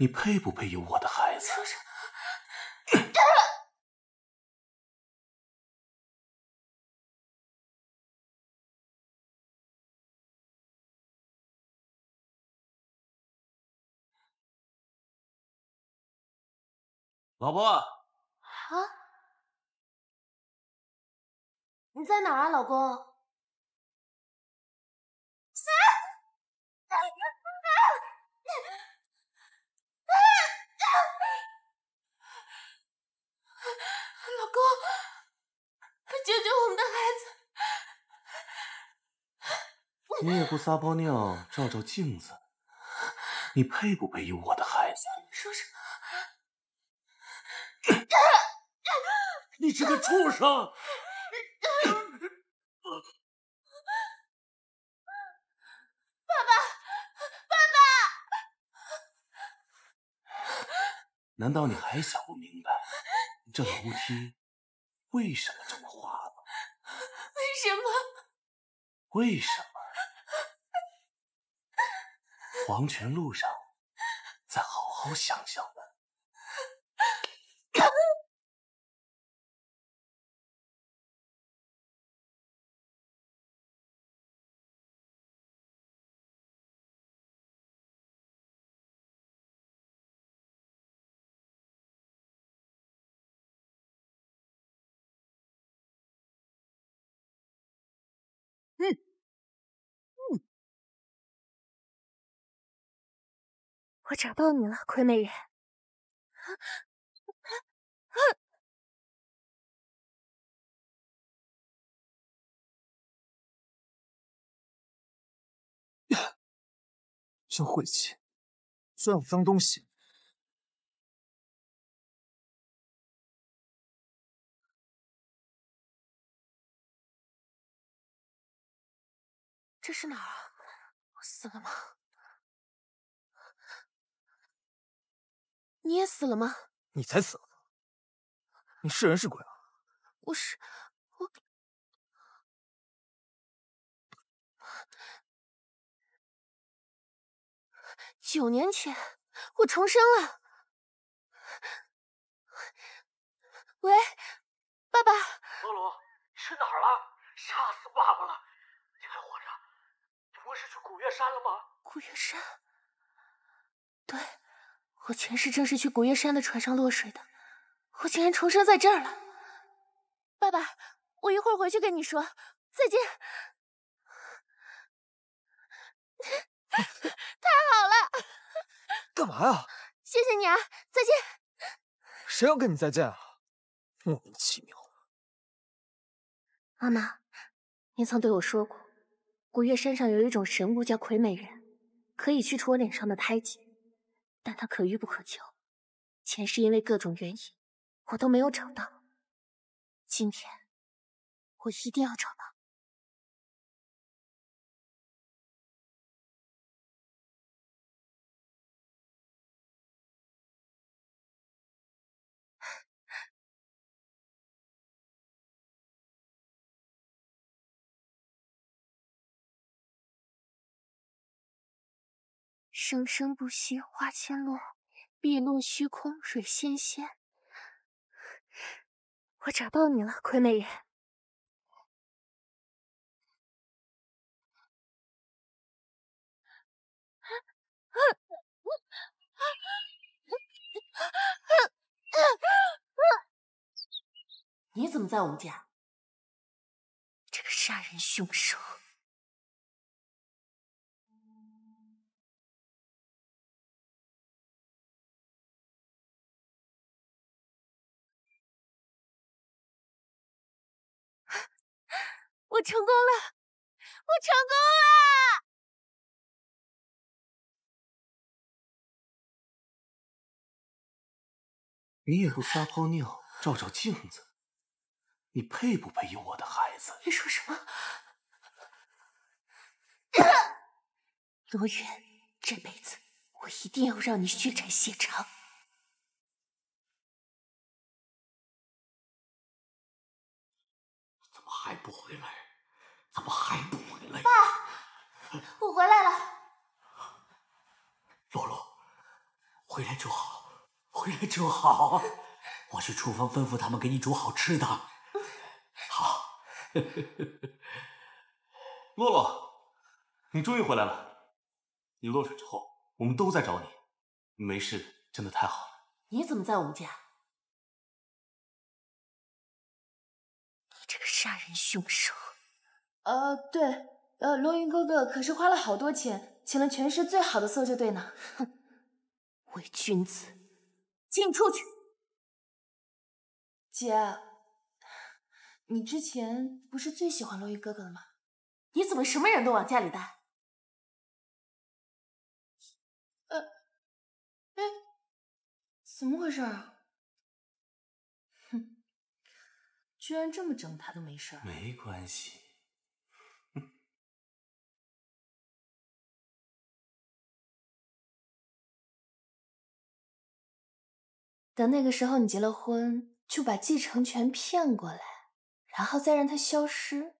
你配不配有我的孩子？老婆。啊？你在哪儿啊，老公？救救我们的孩子！你也不撒泡尿照照镜子，你配不配有我的孩子？你说什么？你这个畜生！爸爸，爸爸！难道你还想不明白，这楼梯？为什么这么画吗？为什么？为什么？黄泉路上，再好好想想。我找到你了，傀美人！真晦气，钻了脏东西。这是哪儿啊？我死了吗？你也死了吗？你才死了你是人是鬼啊？我是我九年前我重生了。喂，爸爸？罗罗，去哪儿了？吓死爸爸了！你还活着？你不是去古月山了吗？古月山？对。我前世正是去古月山的船上落水的，我竟然重生在这儿了。爸爸，我一会儿回去跟你说，再见。太好了！干嘛呀？谢谢你啊，再见。谁要跟你再见啊？莫名其妙。妈妈，您曾对我说过，古月山上有一种神物叫魁美人，可以去除我脸上的胎记。但他可遇不可求，前世因为各种原因，我都没有找到。今天，我一定要找到。生生不息，花千落，碧落虚空，水仙仙，我找到你了，傀美人！你怎么在我们家？这个杀人凶手！我成功了，我成功了！你也不撒泡尿照照镜子，你配不配有我的孩子？你说什么？罗远，这辈子我一定要让你血债血偿！怎么还不回来？怎么还不回来？爸，我回来了。洛洛，回来就好，回来就好。我去厨房吩咐他们给你煮好吃的。好。洛洛，你终于回来了。你落水之后，我们都在找你。没事，真的太好了。你怎么在我们家？你这个杀人凶手！呃，对，呃，罗云哥哥可是花了好多钱，请了全市最好的搜救队呢。哼，伪君子，请你出去。姐，你之前不是最喜欢罗云哥哥了吗？你怎么什么人都往家里带？呃，哎，怎么回事啊？哼，居然这么整他都没事。没关系。等那个时候你结了婚，就把继承权骗过来，然后再让他消失。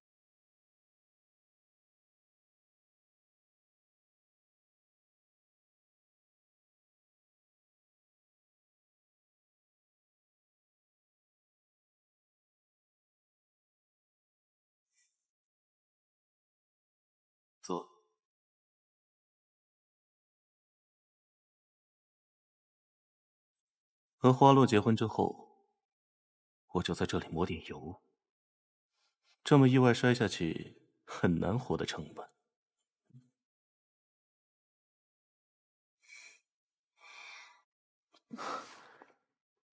和花落结婚之后，我就在这里抹点油。这么意外摔下去，很难活得成吧？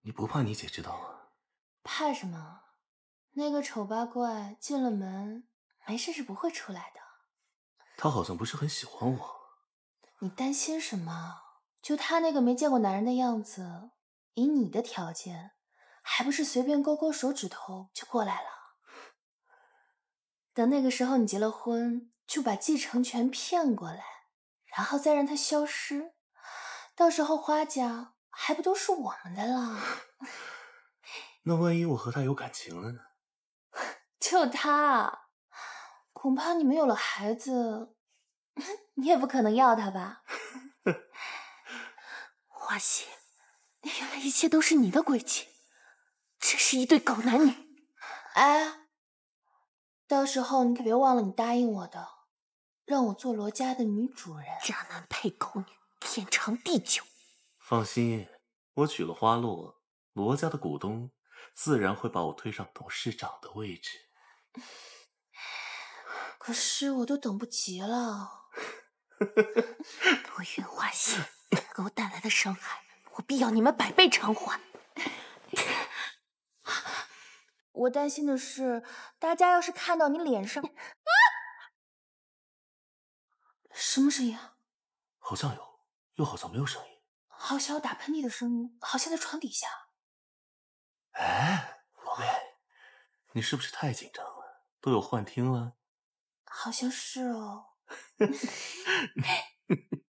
你不怕你姐知道啊？怕什么？那个丑八怪进了门，没事是不会出来的。他好像不是很喜欢我。你担心什么？就他那个没见过男人的样子。以你的条件，还不是随便勾勾手指头就过来了？等那个时候你结了婚，就把继承权骗过来，然后再让他消失，到时候花家还不都是我们的了？那万一我和他有感情了呢？就他，恐怕你们有了孩子，你也不可能要他吧？花心。原来一切都是你的诡计，真是一对狗男女！哎，到时候你可别忘了你答应我的，让我做罗家的女主人。渣男配狗女，天长地久。放心，我娶了花落，罗家的股东自然会把我推上董事长的位置。可是我都等不及了。我云花心给我带来的伤害。我必要你们百倍偿还。我担心的是，大家要是看到你脸上，什么声音？啊？好像有，又好像没有声音。好像有打喷嚏的声音，好像在床底下。哎，王贝，你是不是太紧张了，都有幻听了？好像是哦。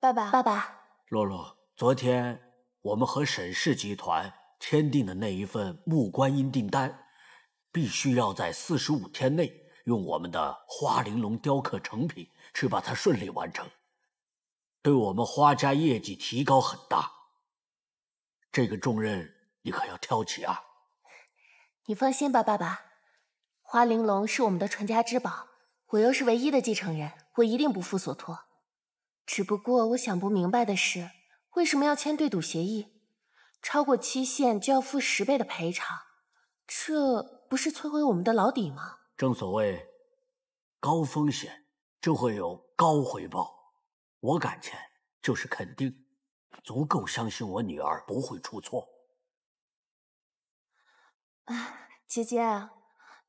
爸爸，爸爸，洛洛，昨天我们和沈氏集团签订的那一份木观音订单，必须要在四十五天内用我们的花玲珑雕刻成品去把它顺利完成，对我们花家业绩提高很大。这个重任你可要挑起啊！你放心吧，爸爸，花玲珑是我们的传家之宝，我又是唯一的继承人，我一定不负所托。只不过我想不明白的是，为什么要签对赌协议？超过期限就要付十倍的赔偿，这不是摧毁我们的老底吗？正所谓，高风险就会有高回报，我敢签，就是肯定足够相信我女儿不会出错。啊，姐姐，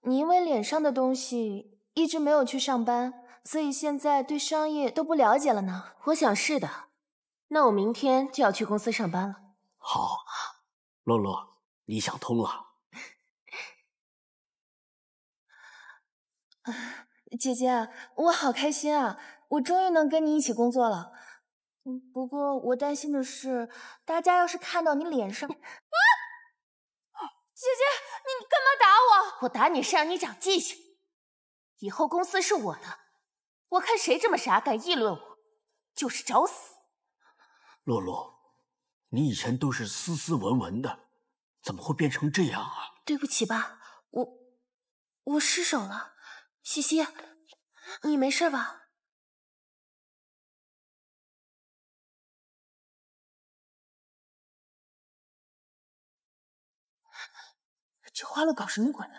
你因为脸上的东西一直没有去上班。所以现在对商业都不了解了呢？我想是的。那我明天就要去公司上班了。好，洛洛，你想通了？姐姐，我好开心啊！我终于能跟你一起工作了。不过我担心的是，大家要是看到你脸上……姐姐，你你干嘛打我？我打你是让你长记性，以后公司是我的。我看谁这么傻，敢议论我，就是找死。洛洛，你以前都是斯斯文文的，怎么会变成这样啊？对不起吧，我我失手了。西西，你没事吧？这花落搞什么鬼呢？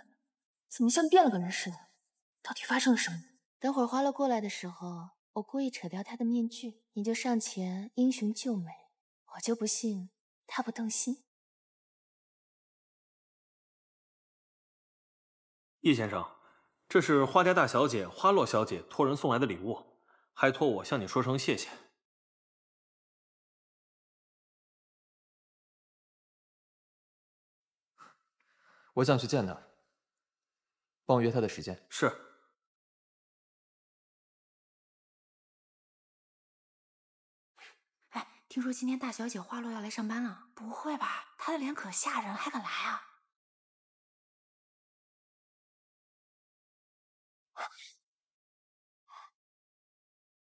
怎么像变了个人似的？到底发生了什么？等会儿花落过来的时候，我故意扯掉他的面具，你就上前英雄救美，我就不信他不动心。叶先生，这是花家大小姐花落小姐托人送来的礼物，还托我向你说声谢谢。我想去见他，帮我约他的时间。是。听说今天大小姐花落要来上班了，不会吧？她的脸可吓人，还敢来啊？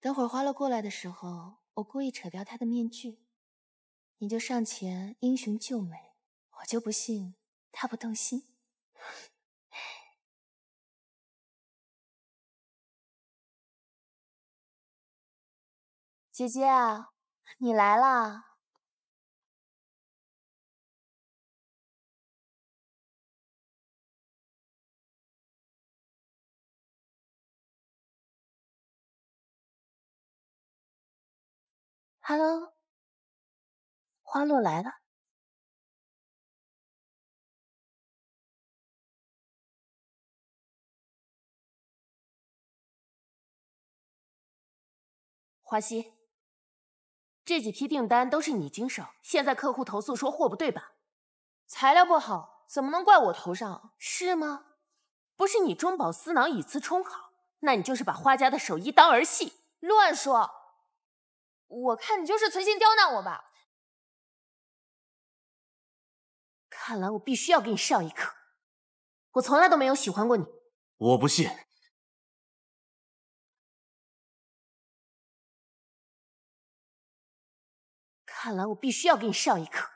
等会儿花落过来的时候，我故意扯掉她的面具，你就上前英雄救美，我就不信她不动心。姐姐啊！你来啦！哈喽，花落来了，花溪。这几批订单都是你经手，现在客户投诉说货不对版，材料不好，怎么能怪我头上是吗？不是你中饱私囊以次充好，那你就是把花家的手艺当儿戏。乱说！我看你就是存心刁难我吧。看来我必须要给你上一课，我从来都没有喜欢过你。我不信。看来我必须要给你上一课。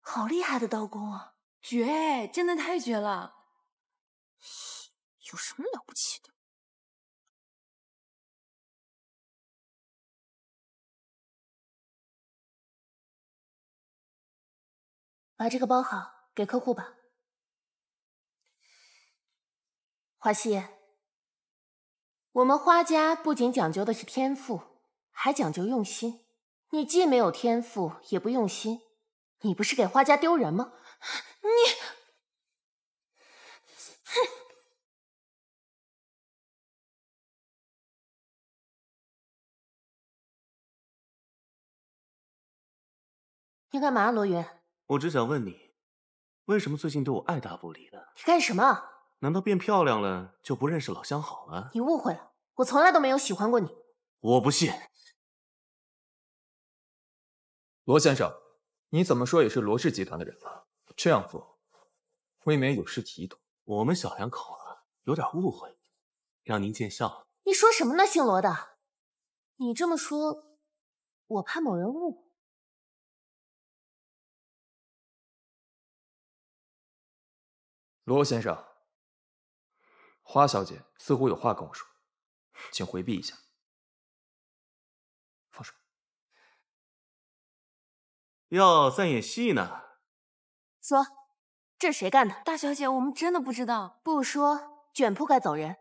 好厉害的刀工啊！绝真的太绝了！有什么了不起的？把这个包好，给客户吧，华西。我们花家不仅讲究的是天赋，还讲究用心。你既没有天赋，也不用心，你不是给花家丢人吗？你，哼！你干嘛，罗云？我只想问你，为什么最近对我爱答不理的？你干什么？难道变漂亮了就不认识老相好了？你误会了，我从来都没有喜欢过你。我不信，罗先生，你怎么说也是罗氏集团的人了，这样做未免有失体统。我们小两口啊，有点误会，让您见笑了。你说什么呢，姓罗的？你这么说，我怕某人误会。罗先生，花小姐似乎有话跟我说，请回避一下。放手。要再演戏呢？说，这谁干的？大小姐，我们真的不知道。不说，卷铺盖走人。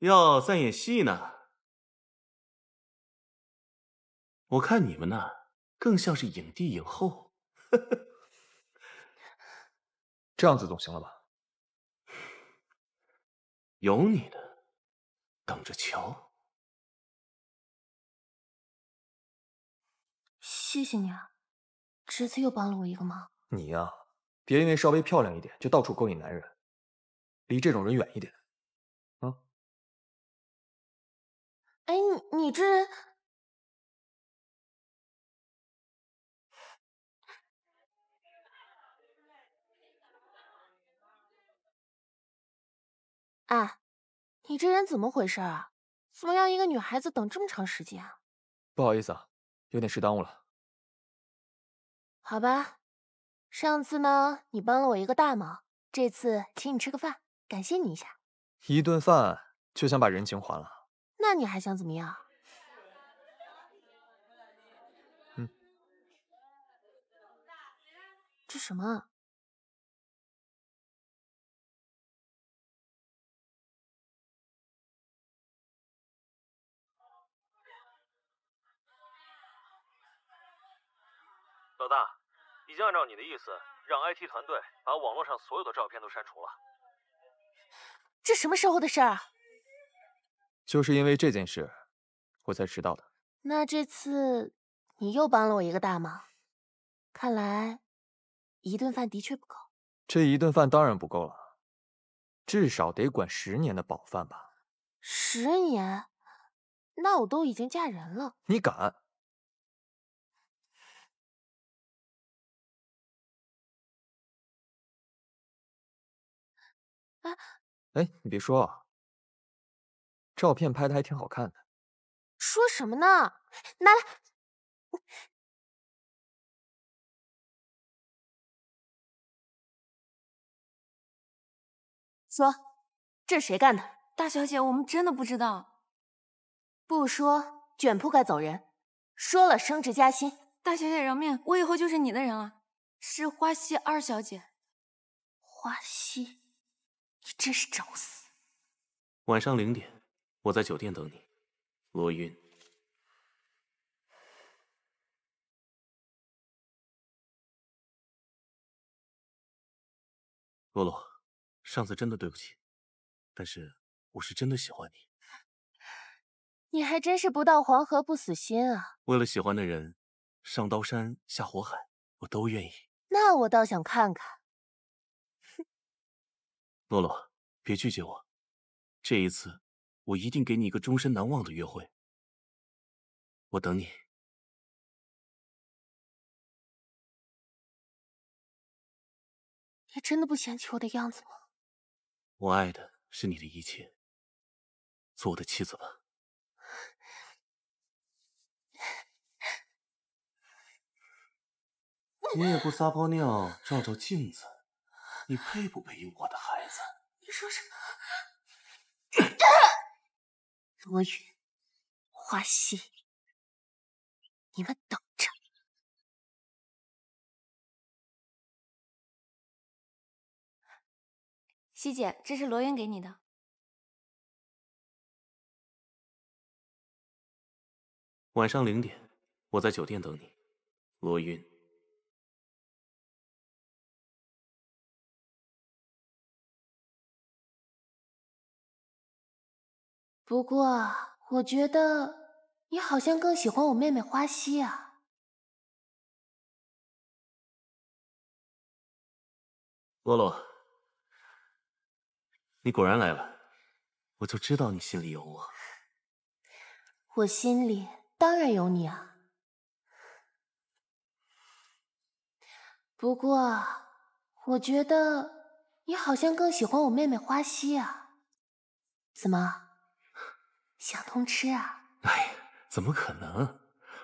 要再演戏呢？我看你们呢，更像是影帝影后。呵呵这样子总行了吧？有你的，等着瞧。谢谢你啊，这次又帮了我一个忙。你呀，别因为稍微漂亮一点就到处勾引男人，离这种人远一点，啊？哎，你你这人。哎，你这人怎么回事啊？怎么让一个女孩子等这么长时间啊？不好意思啊，有点事耽误了。好吧，上次呢你帮了我一个大忙，这次请你吃个饭，感谢你一下。一顿饭就想把人情还了？那你还想怎么样？嗯，这什么？老大已经按照你的意思，让 I T 团队把网络上所有的照片都删除了。这什么时候的事儿？就是因为这件事，我才迟到的。那这次你又帮了我一个大忙，看来一顿饭的确不够。这一顿饭当然不够了，至少得管十年的饱饭吧。十年？那我都已经嫁人了。你敢？哎，你别说，照片拍的还挺好看的。说什么呢？拿来。说，这是谁干的？大小姐，我们真的不知道。不说，卷铺盖走人。说了，升职加薪。大小姐饶命，我以后就是你的人了。是花溪二小姐。花溪。你真是找死！晚上零点，我在酒店等你，罗云。洛洛，上次真的对不起，但是我是真的喜欢你。你还真是不到黄河不死心啊！为了喜欢的人，上刀山下火海，我都愿意。那我倒想看看。诺诺，别拒绝我，这一次我一定给你一个终身难忘的约会。我等你。你真的不嫌弃我的样子吗？我爱的是你的一切，做我的妻子吧。你也不撒泡尿照照镜子。你配不配有我的孩子？你说什么？罗云，花溪，你们等着。希姐，这是罗云给你的。晚上零点，我在酒店等你。罗云。不过，我觉得你好像更喜欢我妹妹花溪啊，洛洛，你果然来了，我就知道你心里有我。我心里当然有你啊。不过，我觉得你好像更喜欢我妹妹花溪啊，怎么？想通吃啊？哎呀，怎么可能！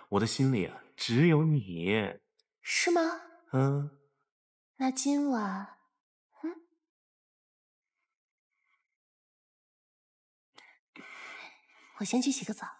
我的心里啊，只有你，是吗？嗯，那今晚，嗯，我先去洗个澡。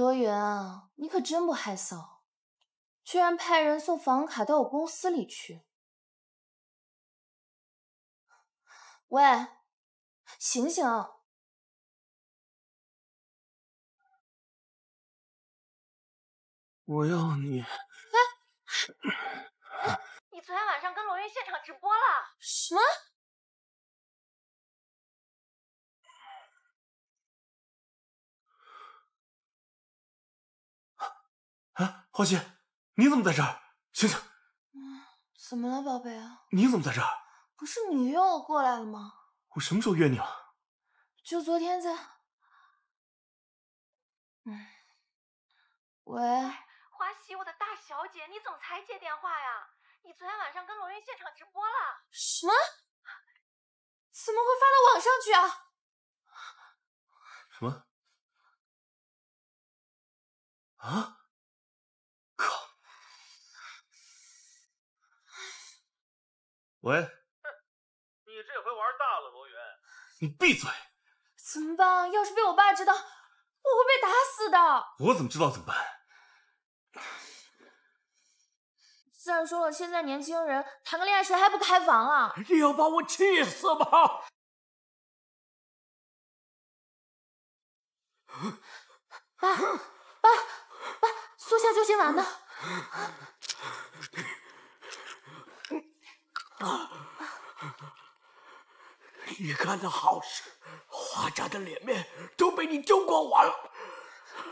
罗云啊，你可真不害臊，居然派人送房卡到我公司里去！喂，醒醒！我要你。哎，你昨天晚上跟罗云现场直播了？什么？花西，你怎么在这儿？醒醒！怎么了，宝贝啊？你怎么在这儿？不是你约我过来了吗？我什么时候约你了？就昨天在……嗯，喂，花溪，我的大小姐，你怎么才接电话呀？你昨天晚上跟罗云现场直播了？什么？怎么会发到网上去啊？什么？啊？喂，你这回玩大了，罗云，你闭嘴！怎么办？要是被我爸知道，我会被打死的。我怎么知道怎么办？再说了，现在年轻人谈个恋爱，谁还不开房啊？你要把我气死吗？爸，爸，爸，苏夏救心丸呢？爸，你干的好事，华家的脸面都被你丢光完了。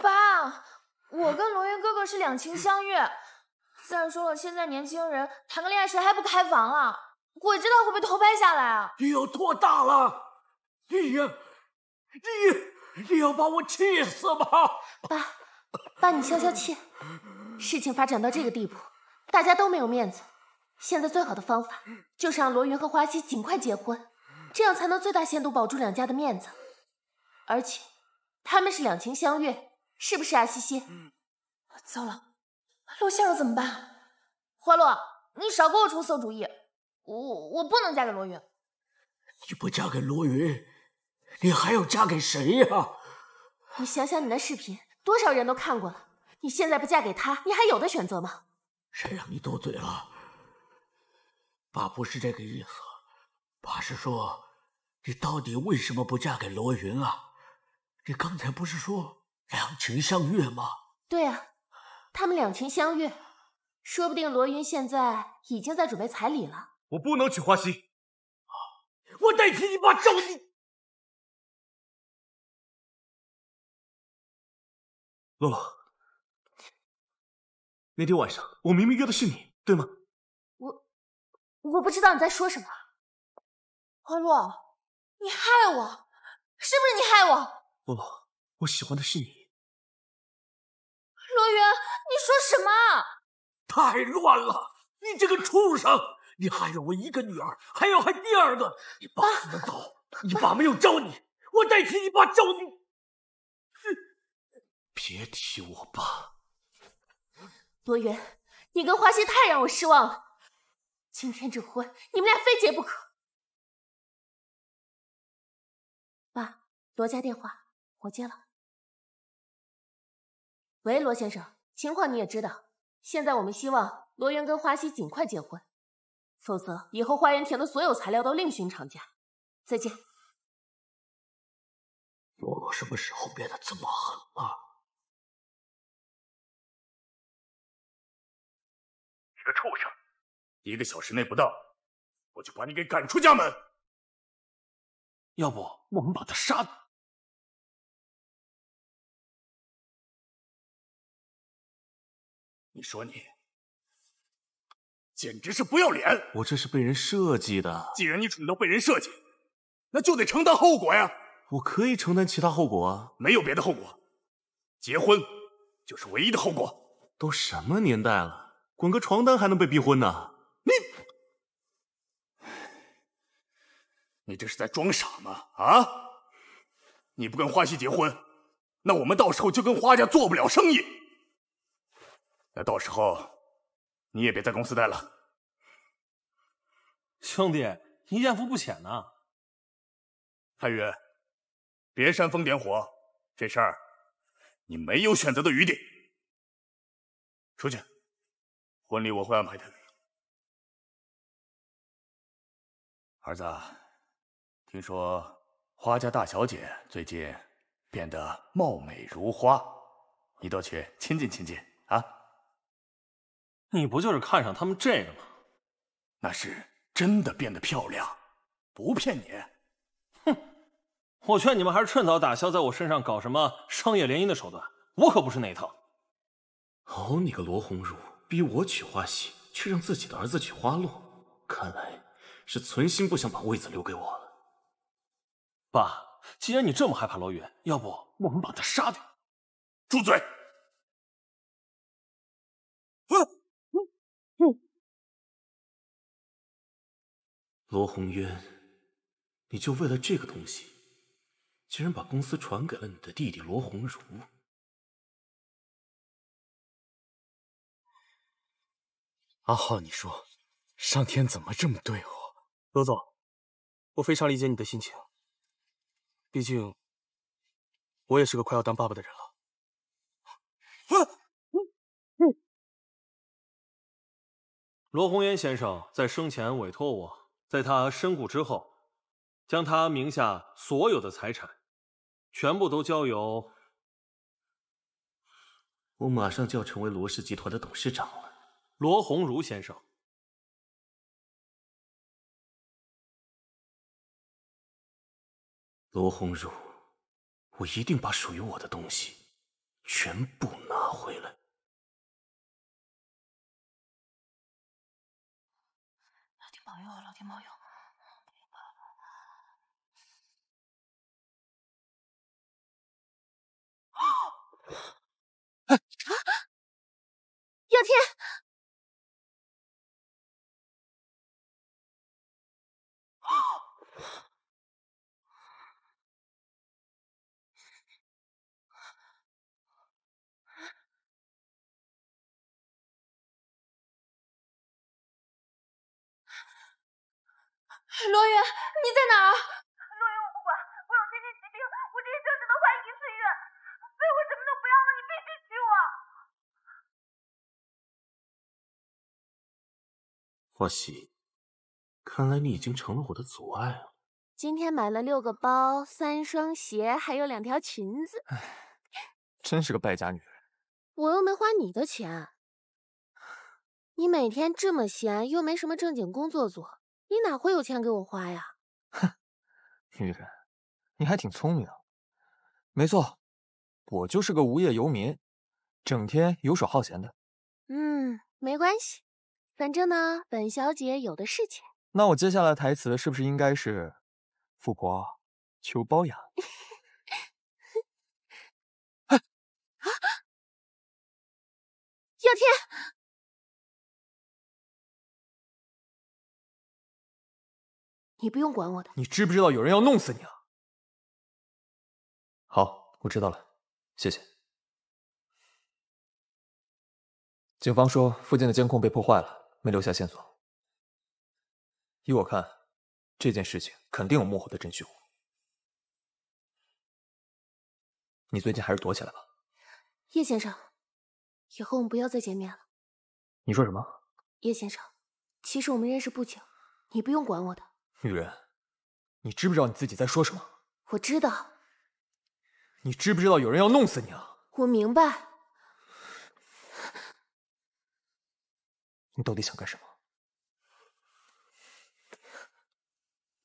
爸，我跟龙云哥哥是两情相悦。再说了，现在年轻人谈个恋爱谁还不开房啊？鬼知道会被偷拍下来啊！你有多大了？你，你，你你要把我气死吗？爸，爸你消消气，事情发展到这个地步，大家都没有面子。现在最好的方法就是让罗云和花溪尽快结婚，这样才能最大限度保住两家的面子。而且他们是两情相悦，是不是啊，西西？嗯。糟了，露馅了怎么办？花落，你少给我出馊主意！我我不能嫁给罗云。你不嫁给罗云，你还要嫁给谁呀？你想想，你那视频多少人都看过了，你现在不嫁给他，你还有的选择吗？谁让你多嘴了？爸不是这个意思，爸是说，你到底为什么不嫁给罗云啊？你刚才不是说两情相悦吗？对啊，他们两情相悦，说不定罗云现在已经在准备彩礼了。我不能娶花心，我代替你爸找你。洛洛，那天晚上我明明约的是你，对吗？我不知道你在说什么，花落，你害我，是不是你害我？不，我喜欢的是你。罗云，你说什么？太乱了！你这个畜生，你害了我一个女儿，还要害第二个。你爸死的早，你爸没有招你，我代替你爸招你。别提我爸。罗云，你跟花溪太让我失望了。今天这婚，你们俩非结不可。爸，罗家电话，我接了。喂，罗先生，情况你也知道，现在我们希望罗源跟花溪尽快结婚，否则以后花园田的所有材料都另寻厂家。再见。罗罗什么时候变得这么狠了？你个畜生！一个小时内不到，我就把你给赶出家门。要不我们把他杀了？你说你简直是不要脸！我这是被人设计的。既然你蠢到被人设计，那就得承担后果呀！我可以承担其他后果啊，没有别的后果，结婚就是唯一的后果。都什么年代了，滚个床单还能被逼婚呢？你这是在装傻吗？啊！你不跟花溪结婚，那我们到时候就跟花家做不了生意。那到时候你也别在公司待了。兄弟，你艳福不浅呢。太宇，别煽风点火，这事儿你没有选择的余地。出去，婚礼我会安排的。儿子。听说花家大小姐最近变得貌美如花，你都去亲近亲近啊！你不就是看上他们这个吗？那是真的变得漂亮，不骗你。哼！我劝你们还是趁早打消在我身上搞什么商业联姻的手段，我可不是那一套。好你个罗红茹，逼我娶花喜，却让自己的儿子娶花落，看来是存心不想把位子留给我了。爸，既然你这么害怕罗云，要不我们把他杀掉？住嘴！罗红渊，你就为了这个东西，竟然把公司传给了你的弟弟罗红如？阿浩，你说，上天怎么这么对我？罗总，我非常理解你的心情。毕竟，我也是个快要当爸爸的人了。罗红烟先生在生前委托我，在他身故之后，将他名下所有的财产，全部都交由。我马上就要成为罗氏集团的董事长了。罗红如先生。罗红茹，我一定把属于我的东西全部拿回来。老天保佑，啊！老天保佑！啊！哎，耀天。罗云，你在哪儿？罗云，我不管，我有先天疾病，我这一生只能怀一次医院。以我什么都不要了，你必须娶我。花溪，看来你已经成了我的阻碍了。今天买了六个包，三双鞋，还有两条裙子。真是个败家女人。我又没花你的钱。你每天这么闲，又没什么正经工作做。你哪会有钱给我花呀？哼，女人，你还挺聪明。没错，我就是个无业游民，整天游手好闲的。嗯，没关系，反正呢，本小姐有的是钱。那我接下来台词是不是应该是，富婆求包养？哎，啊，耀天。你不用管我的。你知不知道有人要弄死你啊？好，我知道了，谢谢。警方说附近的监控被破坏了，没留下线索。依我看，这件事情肯定有幕后的真凶。你最近还是躲起来吧。叶先生，以后我们不要再见面了。你说什么？叶先生，其实我们认识不久，你不用管我的。女人，你知不知道你自己在说什么？我知道。你知不知道有人要弄死你啊？我明白。你到底想干什么？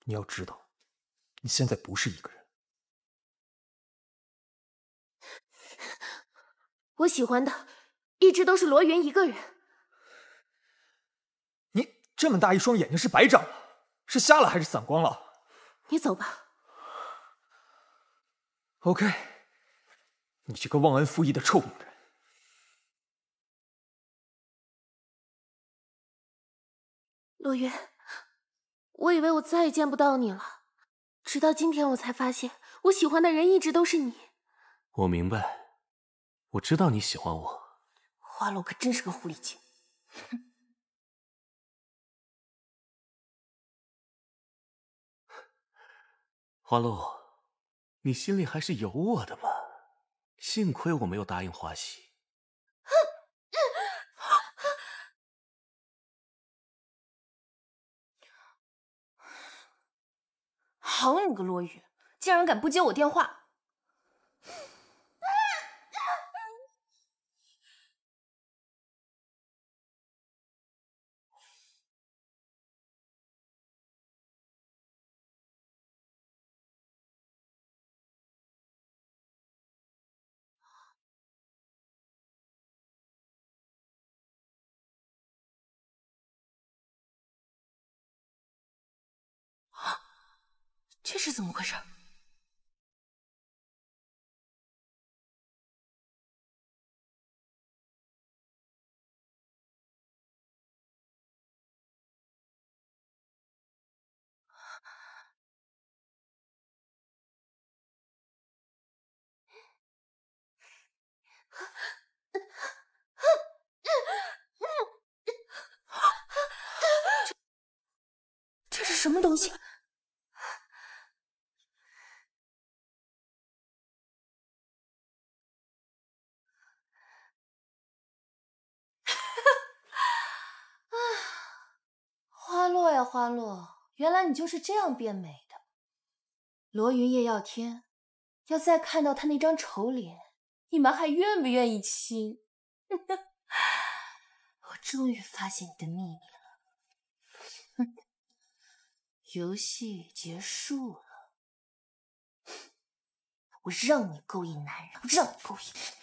你要知道，你现在不是一个人。我喜欢的，一直都是罗云一个人。你这么大一双眼睛是白长了。是瞎了还是散光了？你走吧。OK，你这个忘恩负义的臭女人，洛云，我以为我再也见不到你了，直到今天我才发现，我喜欢的人一直都是你。我明白，我知道你喜欢我。花落可真是个狐狸精。哼。花露，你心里还是有我的吧？幸亏我没有答应花溪。好你个落雨，竟然敢不接我电话！怎么回事？这这是什么东西？花落，原来你就是这样变美的。罗云叶耀天，要再看到他那张丑脸，你们还愿不愿意亲？我终于发现你的秘密了。游戏结束了，我让你勾引男人，我让你勾引。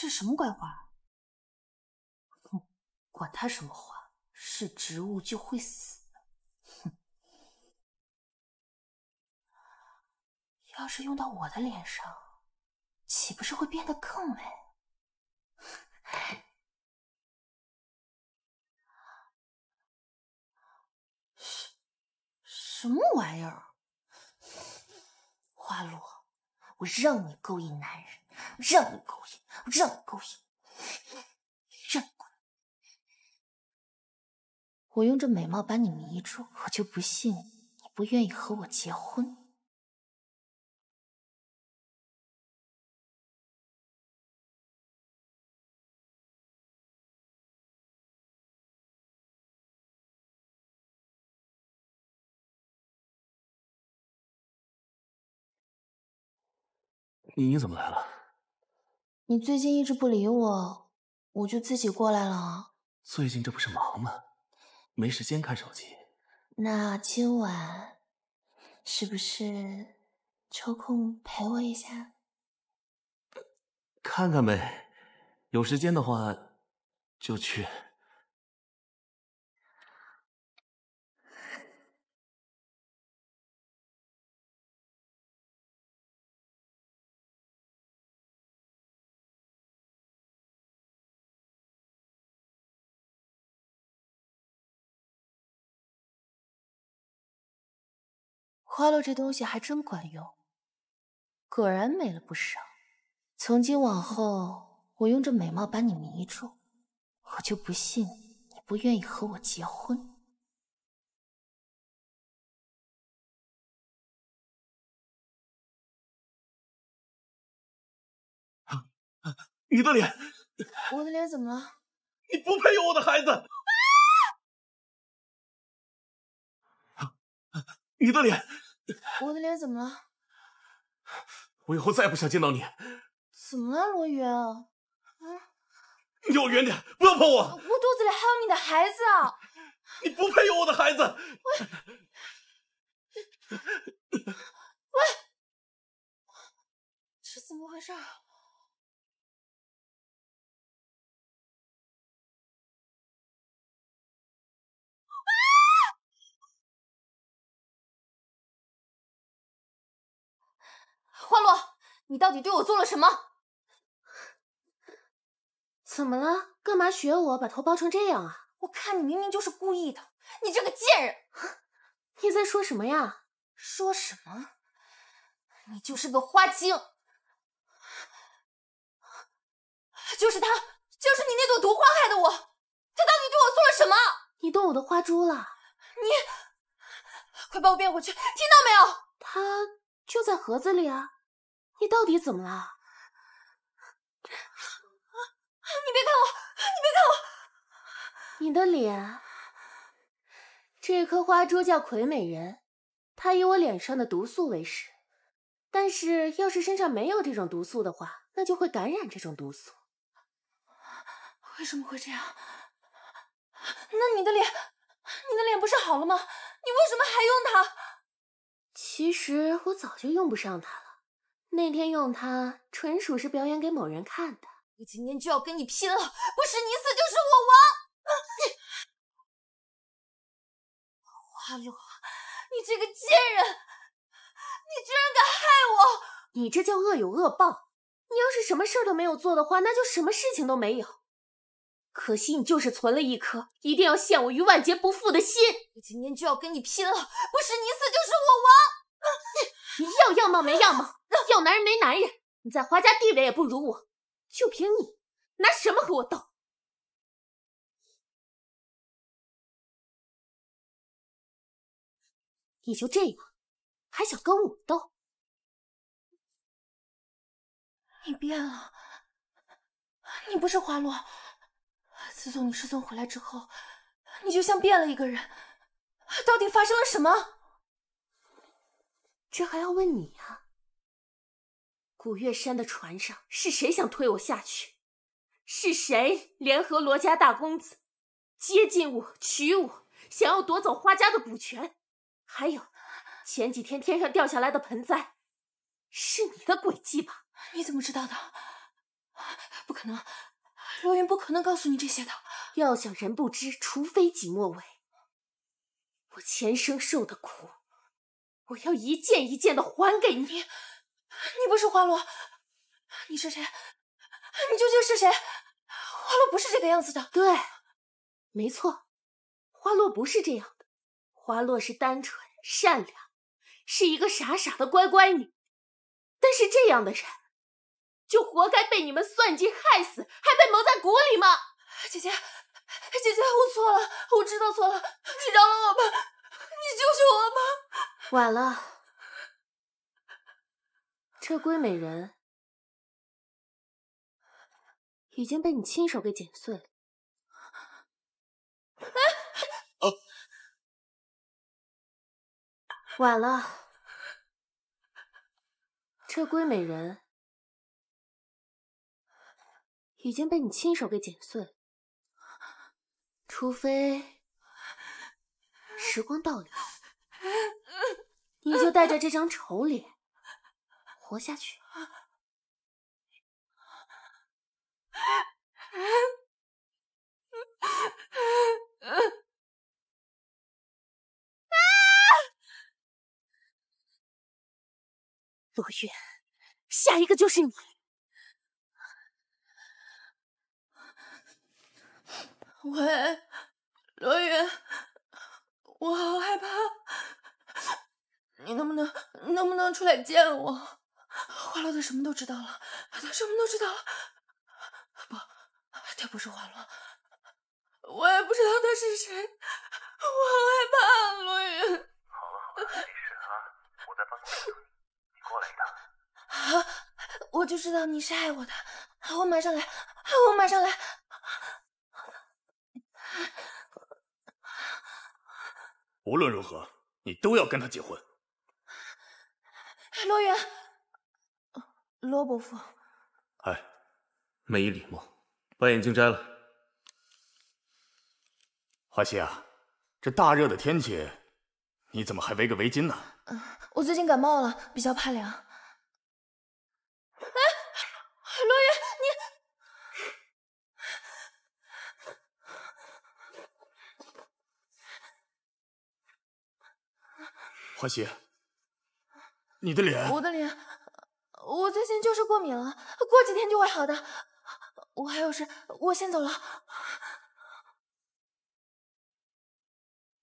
这是什么怪话？哼，管他什么花，是植物就会死。哼，要是用到我的脸上，岂不是会变得更美？什么玩意儿？花落，我让你勾引男人。让你勾引，让你勾引，让你我用这美貌把你迷住，我就不信你不愿意和我结婚。你怎么来了？你最近一直不理我，我就自己过来了。最近这不是忙吗？没时间看手机。那今晚，是不是抽空陪我一下？看看呗，有时间的话就去。花露这东西还真管用，果然美了不少。从今往后，我用这美貌把你迷住，我就不信你不愿意和我结婚。你的脸，我的脸怎么了？你不配有我的孩子。你的脸。我的脸怎么了？我以后再也不想见到你。怎么了，罗云？你离我远点，不要碰我。我肚子里还有你的孩子啊！你不配有我的孩子。喂，喂，这怎么回事？花落，你到底对我做了什么？怎么了？干嘛学我把头包成这样啊？我看你明明就是故意的，你这个贱人！你在说什么呀？说什么？你就是个花精，就是他，就是你那朵毒花害的我。他到底对我做了什么？你动我的花珠了？你快把我变回去，听到没有？他。就在盒子里啊！你到底怎么了？你别看我，你别看我！你的脸，这颗花珠叫魁美人，它以我脸上的毒素为食。但是，要是身上没有这种毒素的话，那就会感染这种毒素。为什么会这样？那你的脸，你的脸不是好了吗？你为什么还用它？其实我早就用不上它了，那天用它纯属是表演给某人看的。我今天就要跟你拼了，不是你死就是我亡！你，花落，你这个贱人，你居然敢害我！你这叫恶有恶报。你要是什么事都没有做的话，那就什么事情都没有。可惜你就是存了一颗一定要陷我于万劫不复的心，我今天就要跟你拼了！不是你死就是我亡！你，你要样貌没样貌，要男人没男人，你在华家地位也不如我，就凭你拿什么和我斗？你就这样还想跟我斗？你变了，你不是花落。自从你失踪回来之后，你就像变了一个人。到底发生了什么？这还要问你啊！古月山的船上是谁想推我下去？是谁联合罗家大公子接近我、娶我，想要夺走花家的股权？还有前几天天上掉下来的盆栽，是你的诡计吧？你怎么知道的？不可能！罗云不可能告诉你这些的。要想人不知，除非己莫为。我前生受的苦，我要一件一件的还给你。你不是花落，你是谁？你究竟是谁？花落不是这个样子的。对，没错，花落不是这样的。花落是单纯、善良，是一个傻傻的乖乖女。但是这样的人。就活该被你们算计害死，还被蒙在鼓里吗？姐姐，姐姐，我错了，我知道错了，你饶了我吧，你救救我吧！晚了，这龟美人已经被你亲手给剪碎了。晚了，这龟美人。已经被你亲手给剪碎，除非时光倒流，你就带着这张丑脸活下去。罗月，下一个就是你。喂，罗云，我好害怕，你能不能能不能出来见我？花落他什么都知道了，他什么都知道了。不，他不是花落，我也不知道他是谁，我好害怕，罗云。好了好了，没事啊，我在办公室你，你过来一趟。啊，我就知道你是爱我的，我马上来，我马上来。无论如何，你都要跟他结婚。罗云，罗伯父。哎，没礼貌，把眼镜摘了。华西啊，这大热的天气，你怎么还围个围巾呢？我最近感冒了，比较怕凉。欢喜，你的脸，我的脸，我最近就是过敏了，过几天就会好的。我还有事，我先走了。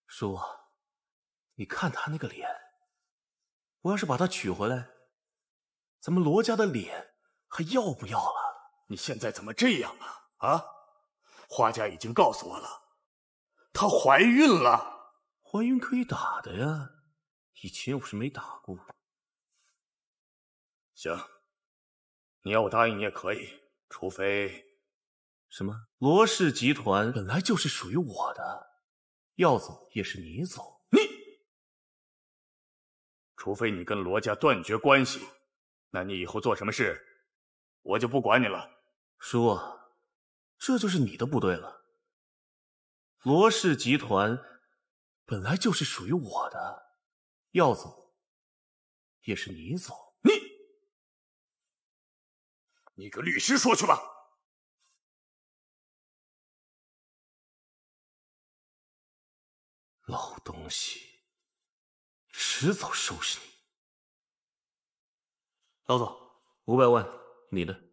叔，你看他那个脸，我要是把她娶回来，咱们罗家的脸还要不要了？你现在怎么这样啊？啊，花家已经告诉我了，她怀孕了，怀孕可以打的呀。以前我是没打过，行，你要我答应你也可以，除非什么？罗氏集团本来就是属于我的，要走也是你走。你，除非你跟罗家断绝关系，那你以后做什么事，我就不管你了。叔，这就是你的不对了。罗氏集团本来就是属于我的。要走，也是你走。你，你跟律师说去吧。老东西，迟早收拾你。老总，五百万，你的。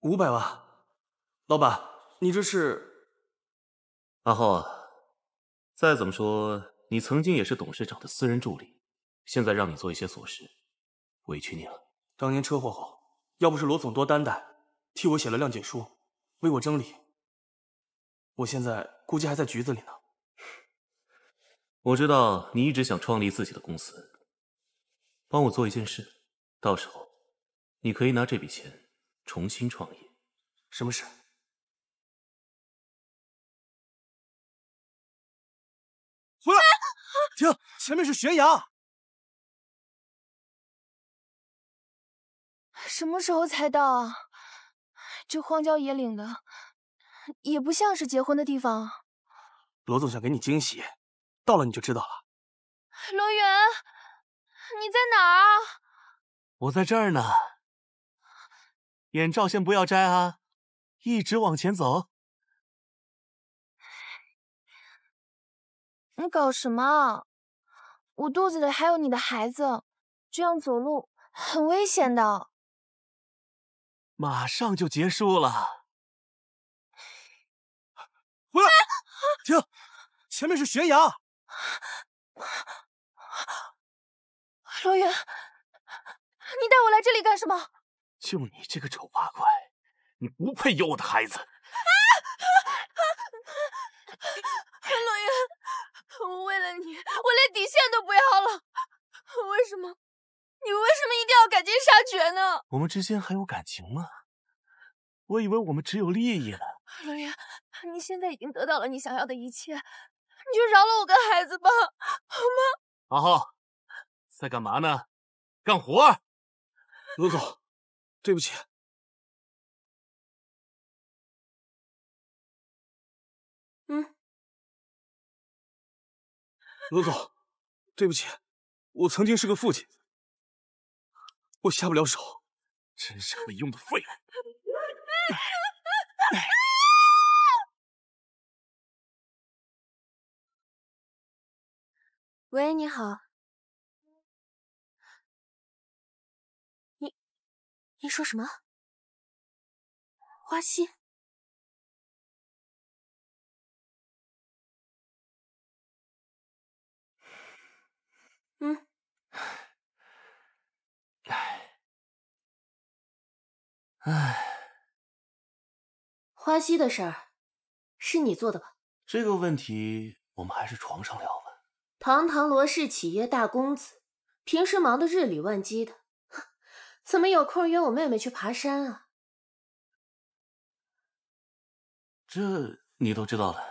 五百万，老板，你这是？阿浩啊，再怎么说，你曾经也是董事长的私人助理，现在让你做一些琐事，委屈你了。当年车祸后，要不是罗总多担待，替我写了谅解书，为我争理，我现在估计还在局子里呢。我知道你一直想创立自己的公司，帮我做一件事，到时候你可以拿这笔钱重新创业。什么事？停！前面是悬崖。什么时候才到啊？这荒郊野岭的，也不像是结婚的地方。罗总想给你惊喜，到了你就知道了。罗云，你在哪儿啊？我在这儿呢。眼罩先不要摘啊，一直往前走。你搞什么？我肚子里还有你的孩子，这样走路很危险的。马上就结束了，回来，停，前面是悬崖。罗云，你带我来这里干什么？就你这个丑八怪，你不配有我的孩子。罗云。我为了你，我连底线都不要了，为什么？你为什么一定要赶尽杀绝呢？我们之间还有感情吗？我以为我们只有利益了。罗爷，你现在已经得到了你想要的一切，你就饶了我跟孩子吧，好吗？阿浩，在干嘛呢？干活。罗总，对不起。罗总，对不起，我曾经是个父亲，我下不了手，真是没用的废物。喂，你好，你，你说什么？花溪。嗯，唉，唉，花溪的事儿是你做的吧？这个问题我们还是床上聊吧。堂堂罗氏企业大公子，平时忙得日理万机的，怎么有空约我妹妹去爬山啊？这你都知道了？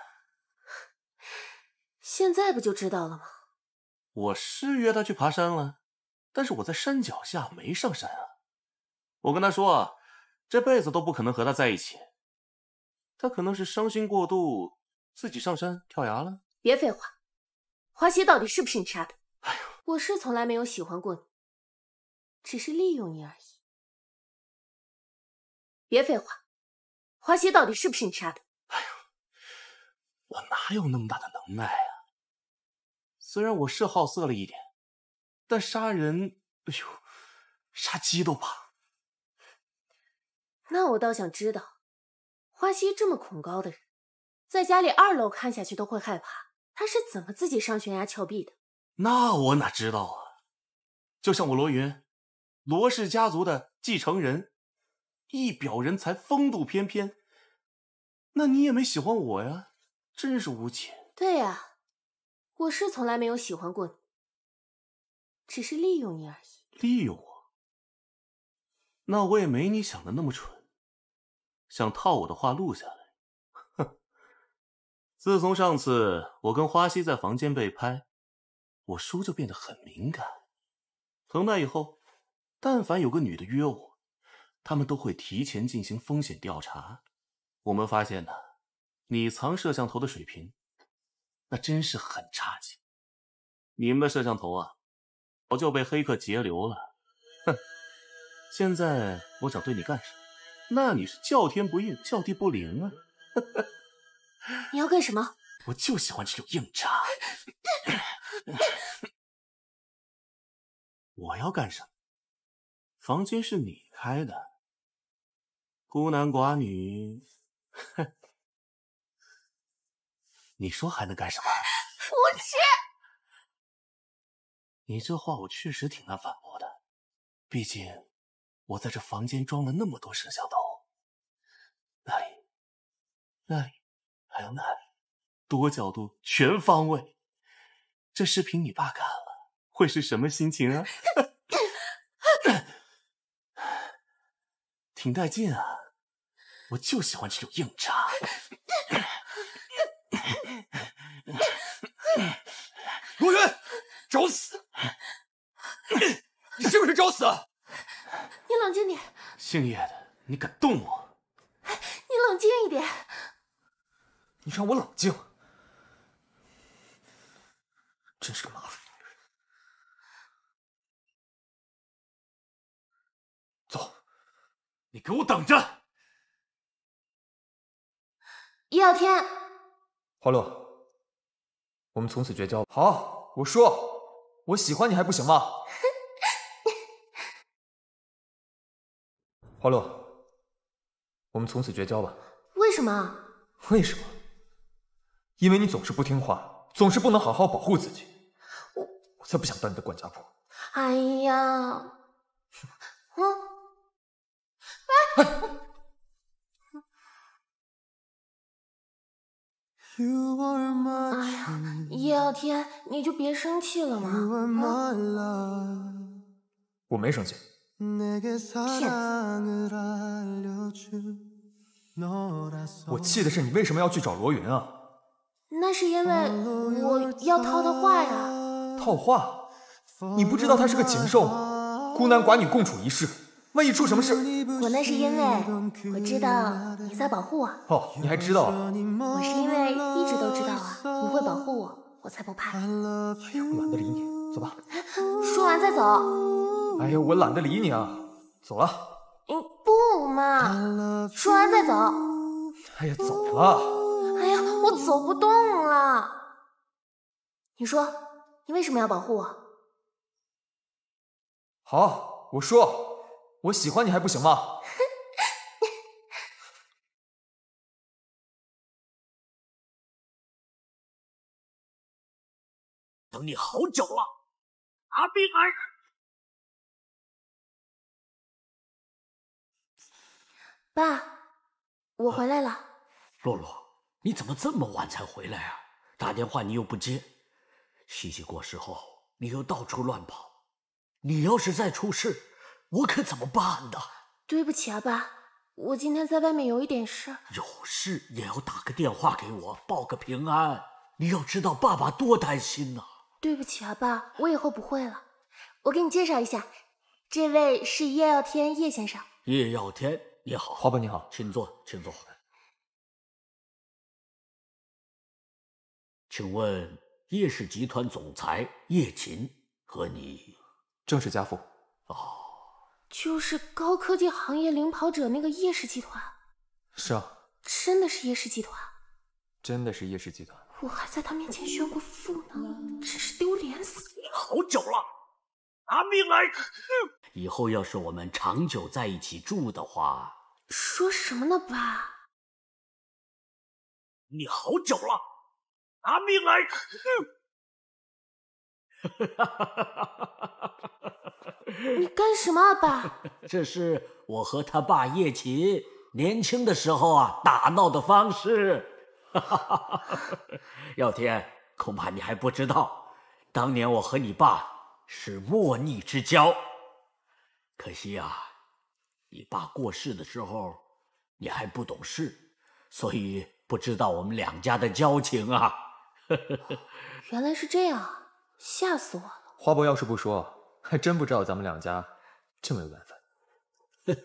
现在不就知道了吗？我是约他去爬山了，但是我在山脚下没上山啊。我跟他说，这辈子都不可能和他在一起。他可能是伤心过度，自己上山跳崖了。别废话，华西到底是不是你杀的？哎呦，我是从来没有喜欢过你，只是利用你而已。别废话，华西到底是不是你杀的？哎呦，我哪有那么大的能耐啊？虽然我是好色了一点，但杀人，哎呦，杀鸡都怕。那我倒想知道，花溪这么恐高的人，在家里二楼看下去都会害怕，他是怎么自己上悬崖峭壁的？那我哪知道啊？就像我罗云，罗氏家族的继承人，一表人才，风度翩翩。那你也没喜欢我呀，真是无解。对呀。我是从来没有喜欢过你，只是利用你而已。利用我？那我也没你想的那么蠢，想套我的话录下来。哼！自从上次我跟花溪在房间被拍，我叔就变得很敏感。从那以后，但凡有个女的约我，他们都会提前进行风险调查。我们发现呢，你藏摄像头的水平。那真是很差劲！你们的摄像头啊，早就被黑客截流了。哼，现在我想对你干什么？那你是叫天不应，叫地不灵啊！你要干什么？我就喜欢这种硬茬。我要干什么？房间是你开的，孤男寡女，哼。你说还能干什么？无 耻！你这话我确实挺难反驳的，毕竟我在这房间装了那么多摄像头，那里、那里还有那里，多角度、全方位，这视频你爸看了会是什么心情啊？挺带劲啊，我就喜欢这种硬茬。罗云，找死！你是不是找死？你冷静点。姓叶的，你敢动我！你冷静一点。你让我冷静？真是个麻烦走，你给我等着。叶耀天。花落，我们从此绝交吧。好，我说我喜欢你还不行吗？花落，我们从此绝交吧。为什么？为什么？因为你总是不听话，总是不能好好保护自己。我我才不想当你的管家婆。哎呀！嗯，哎。哎呀，叶耀天，你就别生气了吗？我没生气，骗子！我气的是你为什么要去找罗云啊？那是因为我要套他话呀。套话？你不知道他是个禽兽吗？孤男寡女共处一室。万一出什么事，我那是因为我知道你在保护我。哦，你还知道？我是因为一直都知道啊，你会保护我，我才不怕。哎呀，我懒得理你，走吧。说完再走。哎呀，我懒得理你啊，走了。嗯，不嘛，说完再走。哎呀，走了。哎呀，我走不动了。你说，你为什么要保护我？好，我说。我喜欢你还不行吗？等你好久了，阿冰儿，爸，我回来了。洛洛，你怎么这么晚才回来啊？打电话你又不接，西西过世后你又到处乱跑，你要是再出事……我可怎么办呢？对不起啊，爸，我今天在外面有一点事，有事也要打个电话给我报个平安。你要知道，爸爸多担心呐。对不起啊，爸，我以后不会了。我给你介绍一下，这位是叶耀天叶先生。叶耀天，你好，花伯你好，请坐，请坐。请问叶氏集团总裁叶琴和你，正是家父。哦。就是高科技行业领跑者那个叶氏集团，是啊，真的是叶氏集团，真的是叶氏集团，我还在他面前炫过富呢，真是丢脸死。你好久了，拿命来！以后要是我们长久在一起住的话，说什么呢，爸？你好久了，拿命来！你干什么啊，爸？这是我和他爸叶琴年轻的时候啊打闹的方式。耀 天，恐怕你还不知道，当年我和你爸是莫逆之交。可惜啊，你爸过世的时候你还不懂事，所以不知道我们两家的交情啊。原来是这样。吓死我了！花伯要是不说，还真不知道咱们两家这么有缘分。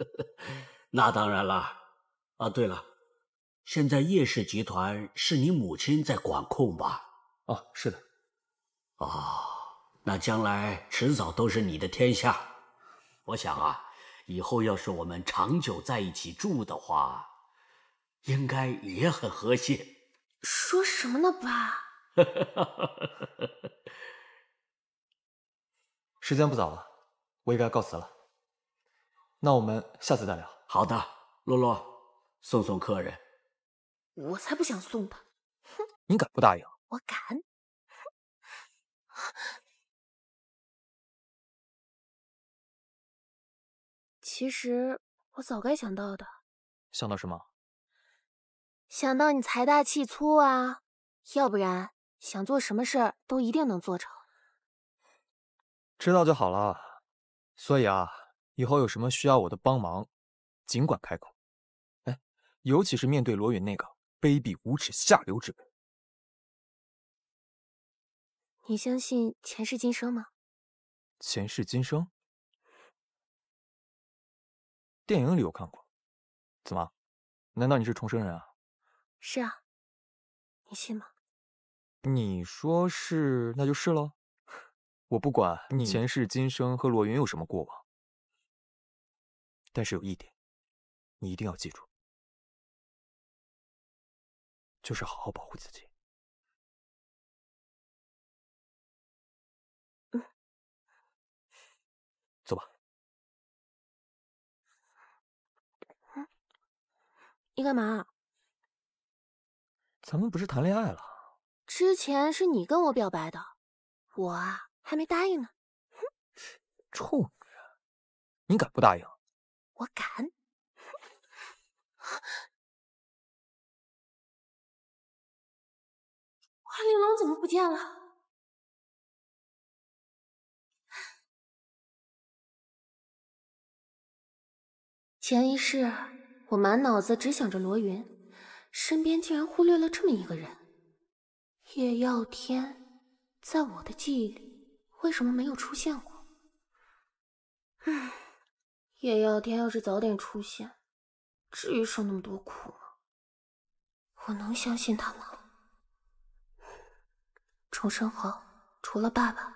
那当然了。啊，对了，现在叶氏集团是你母亲在管控吧？哦，是的。啊，那将来迟早都是你的天下。我想啊，以后要是我们长久在一起住的话，应该也很和谐。说什么呢，爸？哈，时间不早了，我也该告辞了。那我们下次再聊。好的，洛洛，送送客人。我才不想送他！哼，你敢不答应？我敢。其实我早该想到的。想到什么？想到你财大气粗啊，要不然。想做什么事儿都一定能做成，知道就好了。所以啊，以后有什么需要我的帮忙，尽管开口。哎，尤其是面对罗云那个卑鄙无耻、下流之辈。你相信前世今生吗？前世今生，电影里我看过。怎么？难道你是重生人啊？是啊，你信吗？你说是，那就是了。我不管你前世今生和罗云有什么过往，但是有一点，你一定要记住，就是好好保护自己。走吧。你干嘛？咱们不是谈恋爱了？之前是你跟我表白的，我啊还没答应呢。哼，臭女人，你敢不答应？我敢。花玲珑怎么不见了？前一世我满脑子只想着罗云，身边竟然忽略了这么一个人。叶耀天，在我的记忆里为什么没有出现过？嗯，叶耀天要是早点出现，至于受那么多苦吗？我能相信他吗？重生后，除了爸爸，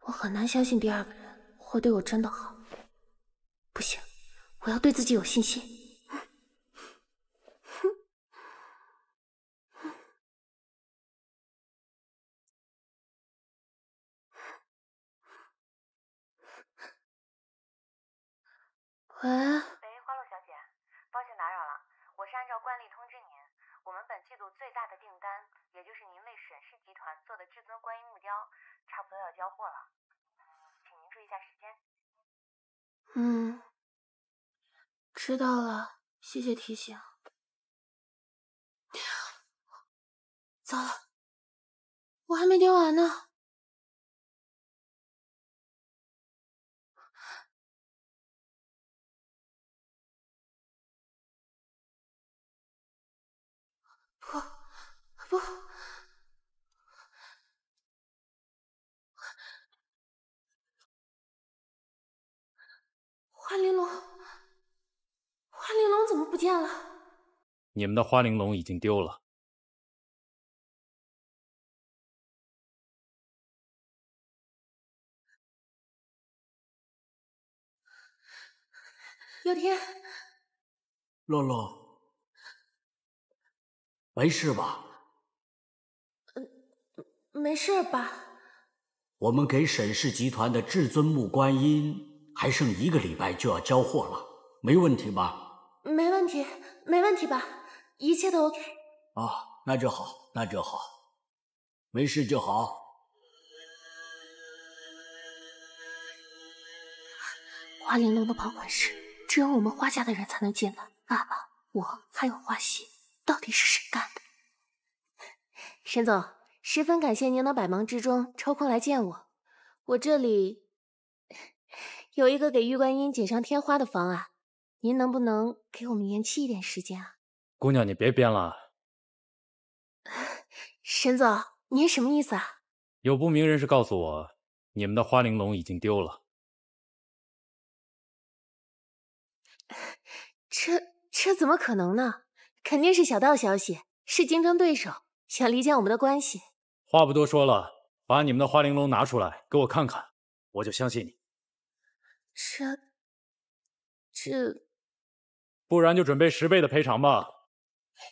我很难相信第二个人会对我真的好。不行，我要对自己有信心。喂，喂，花露小姐，抱歉打扰了，我是按照惯例通知您，我们本季度最大的订单，也就是您为沈氏集团做的至尊观音木雕，差不多要交货了，请您注意一下时间。嗯，知道了，谢谢提醒。糟了，我还没雕完呢。不，花玲珑，花玲珑怎么不见了？你们的花玲珑已经丢了。佑天，洛洛，没事吧？没事吧？我们给沈氏集团的至尊木观音还剩一个礼拜就要交货了，没问题吧？没问题，没问题吧？一切都 OK。啊，那就好，那就好，没事就好。花玲珑的保管室只有我们花家的人才能进来。爸爸，我还有花溪，到底是谁干的？沈总。十分感谢您能百忙之中抽空来见我。我这里 有一个给玉观音锦上添花的方案，您能不能给我们延期一点时间啊？姑娘，你别编了。沈总，您什么意思啊？有不明人士告诉我，你们的花玲珑已经丢了。这这怎么可能呢？肯定是小道消息，是竞争对手想离间我们的关系。话不多说了，把你们的花玲珑拿出来给我看看，我就相信你。这、这，不然就准备十倍的赔偿吧。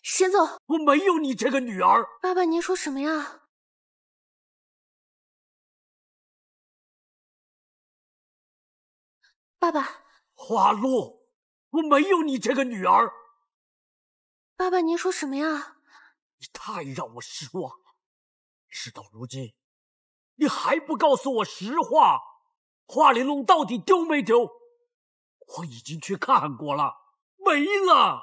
沈总，我没有你这个女儿。爸爸，您说什么呀？爸爸，花露，我没有你这个女儿。爸爸，您说什么呀？你太让我失望。事到如今，你还不告诉我实话，花玲珑到底丢没丢？我已经去看过了，没了。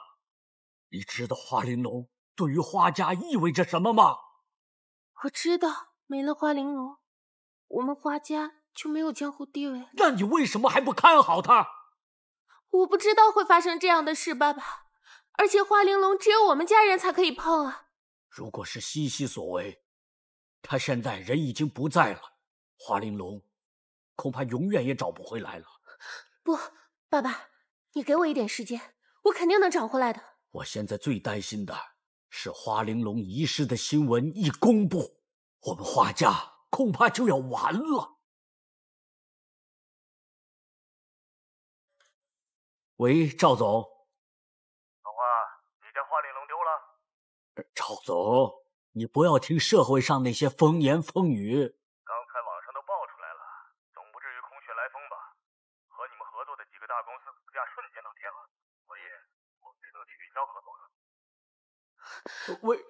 你知道花玲珑对于花家意味着什么吗？我知道，没了花玲珑，我们花家就没有江湖地位。那你为什么还不看好他？我不知道会发生这样的事，爸爸。而且花玲珑只有我们家人才可以碰啊。如果是西西所为。他现在人已经不在了，花玲珑恐怕永远也找不回来了。不，爸爸，你给我一点时间，我肯定能找回来的。我现在最担心的是花玲珑遗失的新闻一公布，我们花家恐怕就要完了。喂，赵总。老花，你家花玲珑丢了。赵总。你不要听社会上那些风言风语。刚才网上都爆出来了，总不至于空穴来风吧？和你们合作的几个大公司股价瞬间都跌了，所以，我们取消合作了。喂，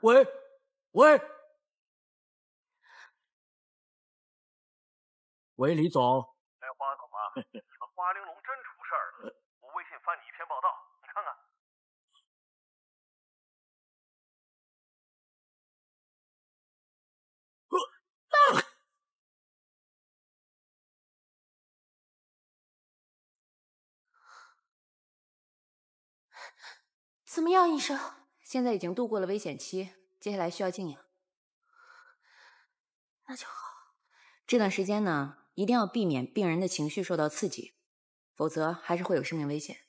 我，喂，喂，喂，李总。哎，花 总啊，花玲珑。怎么样，医生？现在已经度过了危险期，接下来需要静养。那就好。这段时间呢，一定要避免病人的情绪受到刺激，否则还是会有生命危险。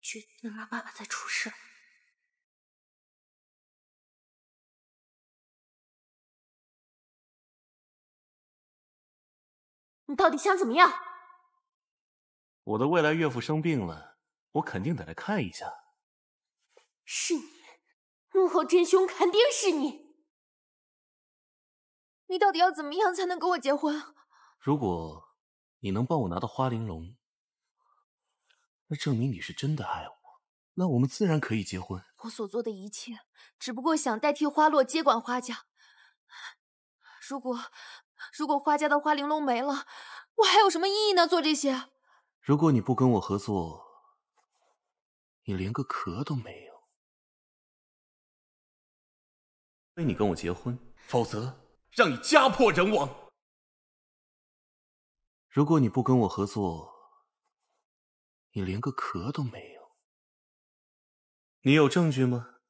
绝不能让爸爸再出事你到底想怎么样？我的未来岳父生病了，我肯定得来看一下。是你，幕后真凶肯定是你。你到底要怎么样才能跟我结婚？如果你能帮我拿到花玲珑，那证明你是真的爱我，那我们自然可以结婚。我所做的一切，只不过想代替花落接管花家。如果如果花家的花玲珑没了，我还有什么意义呢？做这些？如果你不跟我合作，你连个壳都没有。除非你跟我结婚，否则让你家破人亡。如果你不跟我合作，你连个壳都没有。你有证据吗？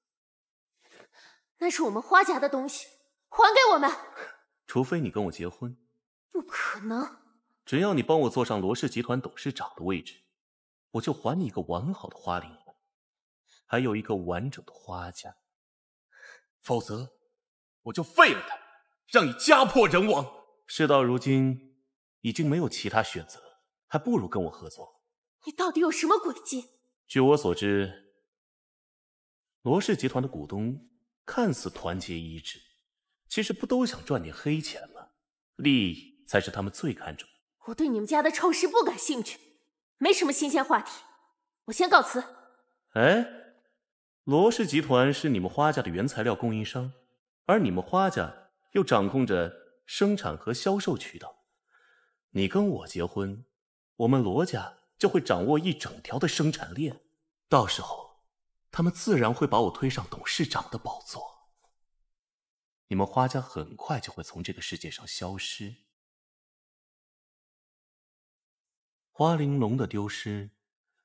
那是我们花家的东西，还给我们。除非你跟我结婚，不可能。只要你帮我坐上罗氏集团董事长的位置，我就还你一个完好的花灵珑，还有一个完整的花家。否则，我就废了他，让你家破人亡。事到如今，已经没有其他选择，还不如跟我合作。你到底有什么诡计？据我所知，罗氏集团的股东看似团结一致，其实不都想赚点黑钱吗？利益才是他们最看重的。我对你们家的臭事不感兴趣，没什么新鲜话题，我先告辞。哎，罗氏集团是你们花家的原材料供应商，而你们花家又掌控着生产和销售渠道。你跟我结婚，我们罗家就会掌握一整条的生产链，到时候他们自然会把我推上董事长的宝座。你们花家很快就会从这个世界上消失。花玲珑的丢失，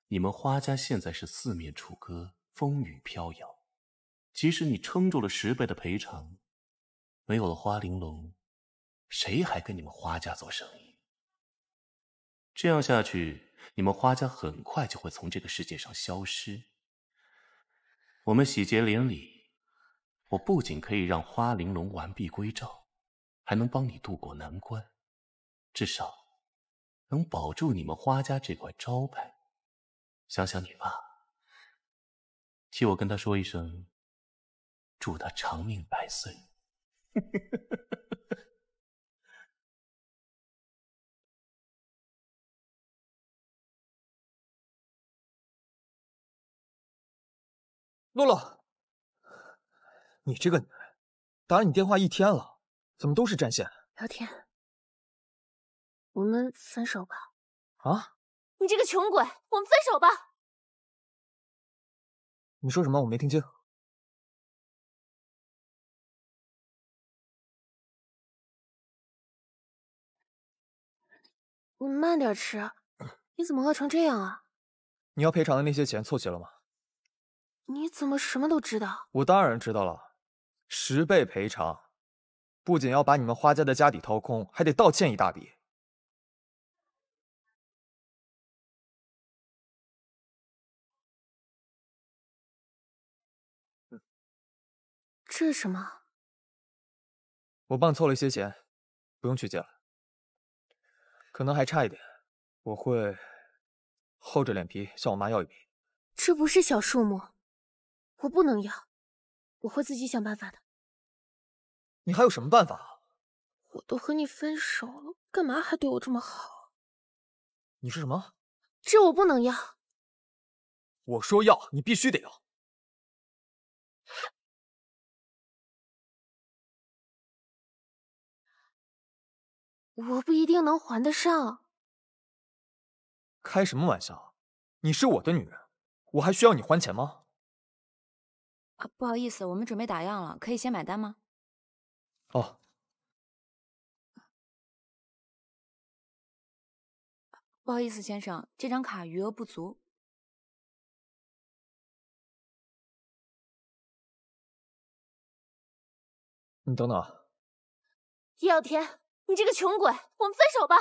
你们花家现在是四面楚歌，风雨飘摇。即使你撑住了十倍的赔偿，没有了花玲珑，谁还跟你们花家做生意？这样下去，你们花家很快就会从这个世界上消失。我们喜结连理，我不仅可以让花玲珑完璧归赵，还能帮你渡过难关，至少。能保住你们花家这块招牌，想想你爸，替我跟他说一声，祝他长命百岁。洛 洛，你这个女人，打你电话一天了，怎么都是占线？聊天。我们分手吧！啊！你这个穷鬼，我们分手吧！你说什么？我没听清。你慢点吃，你怎么饿成这样啊？你要赔偿的那些钱凑齐了吗？你怎么什么都知道？我当然知道了。十倍赔偿，不仅要把你们花家的家底掏空，还得道歉一大笔。这是什么？我帮你凑了一些钱，不用去借了。可能还差一点，我会厚着脸皮向我妈要一笔。这不是小数目，我不能要，我会自己想办法的。你还有什么办法？我都和你分手了，干嘛还对我这么好？你说什么？这我不能要。我说要，你必须得要。我不一定能还得上。开什么玩笑？你是我的女人，我还需要你还钱吗？啊，不好意思，我们准备打烊了，可以先买单吗？哦，不好意思，先生，这张卡余额不足。你等等。叶耀天。你这个穷鬼，我们分手吧！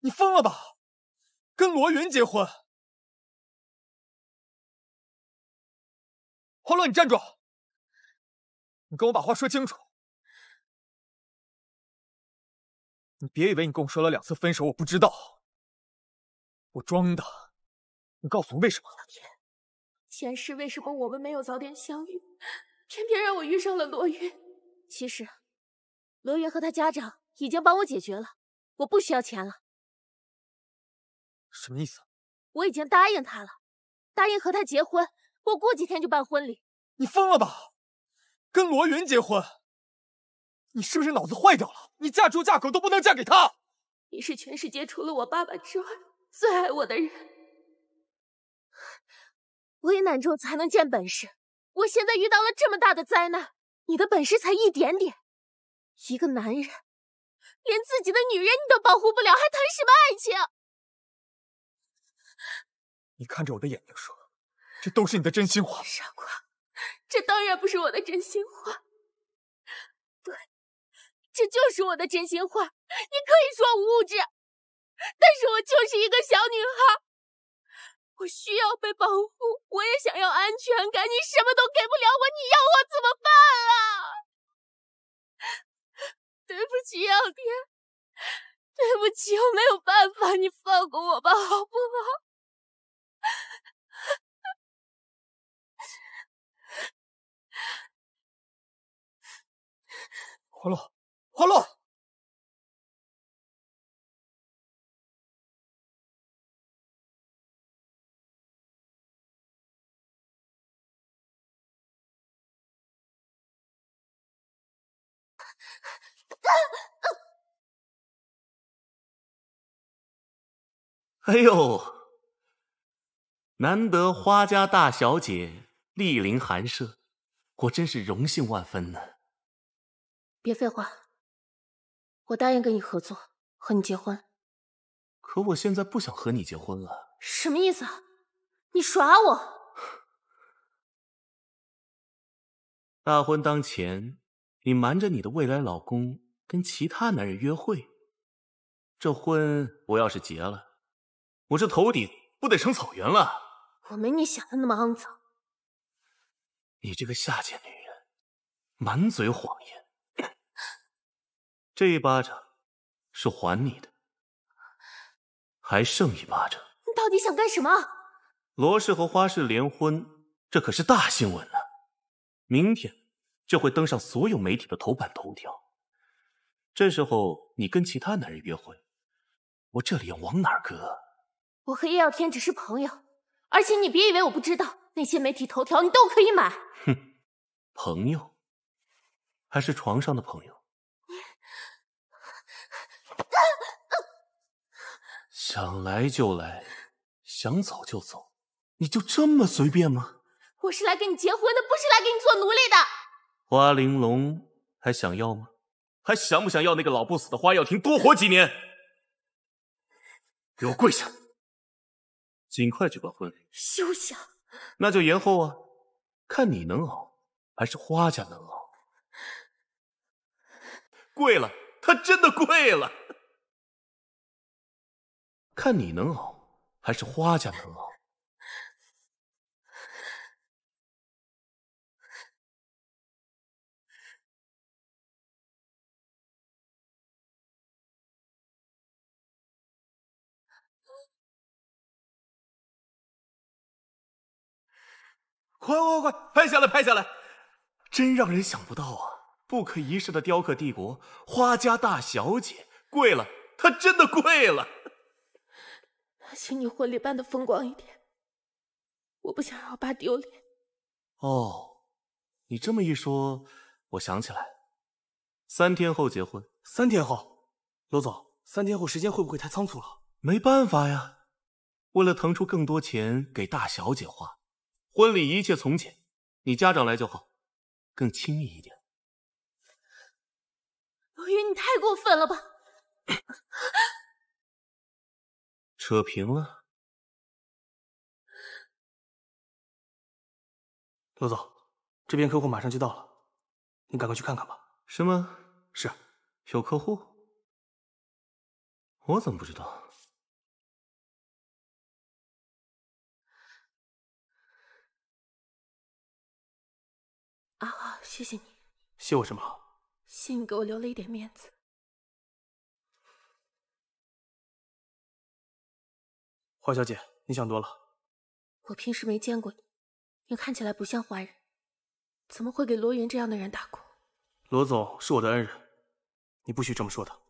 你疯了吧？跟罗云结婚？花落，你站住！你跟我把话说清楚！你别以为你跟我说了两次分手，我不知道。我装的。你告诉我为什么？前世为什么我们没有早点相遇？偏偏让我遇上了罗云。其实，罗云和他家长已经帮我解决了，我不需要钱了。什么意思？我已经答应他了，答应和他结婚。我过几天就办婚礼。你疯了吧？跟罗云结婚？你是不是脑子坏掉了？你嫁猪嫁狗都不能嫁给他。你是全世界除了我爸爸之外最爱我的人。危难中才能见本事。我现在遇到了这么大的灾难，你的本事才一点点。一个男人，连自己的女人你都保护不了，还谈什么爱情？你看着我的眼睛说，这都是你的真心话。傻瓜，这当然不是我的真心话。对，这就是我的真心话。你可以说物质，但是我就是一个小女孩。我需要被保护，我也想要安全感。你什么都给不了我，你要我怎么办啊？对不起，耀天，对不起，我没有办法，你放过我吧，好不好？花落，花落。哎呦！难得花家大小姐莅临寒舍，我真是荣幸万分呢。别废话，我答应跟你合作，和你结婚。可我现在不想和你结婚了。什么意思啊？你耍我？大婚当前，你瞒着你的未来老公。跟其他男人约会，这婚我要是结了，我这头顶不得成草原了？我没你想的那么肮脏，你这个下贱女人，满嘴谎言，这一巴掌是还你的，还剩一巴掌，你到底想干什么？罗氏和花氏联婚，这可是大新闻呢，明天就会登上所有媒体的头版头条。这时候你跟其他男人约会，我这脸往哪搁？我和叶耀天只是朋友，而且你别以为我不知道，那些媒体头条你都可以买。哼，朋友，还是床上的朋友？想来就来，想走就走，你就这么随便吗？我是来跟你结婚的，不是来给你做奴隶的。花玲珑还想要吗？还想不想要那个老不死的花耀庭多活几年？给我跪下，尽快举办婚礼。休想！那就延后啊，看你能熬，还是花家能熬？跪了，他真的跪了。看你能熬，还是花家能熬？快快快，拍下来，拍下来！真让人想不到啊！不可一世的雕刻帝国，花家大小姐跪了，她真的跪了。请你婚礼办的风光一点，我不想让我爸丢脸。哦，你这么一说，我想起来，三天后结婚。三天后，罗总，三天后时间会不会太仓促了？没办法呀，为了腾出更多钱给大小姐花。婚礼一切从简，你家长来就好，更亲密一点。罗云，你太过分了吧！扯平了。罗总，这边客户马上就到了，你赶快去看看吧。是吗？是，有客户。我怎么不知道？谢谢你，谢我什么？谢你给我留了一点面子。华小姐，你想多了。我平时没见过你，你看起来不像坏人，怎么会给罗云这样的人打工？罗总是我的恩人，你不许这么说的。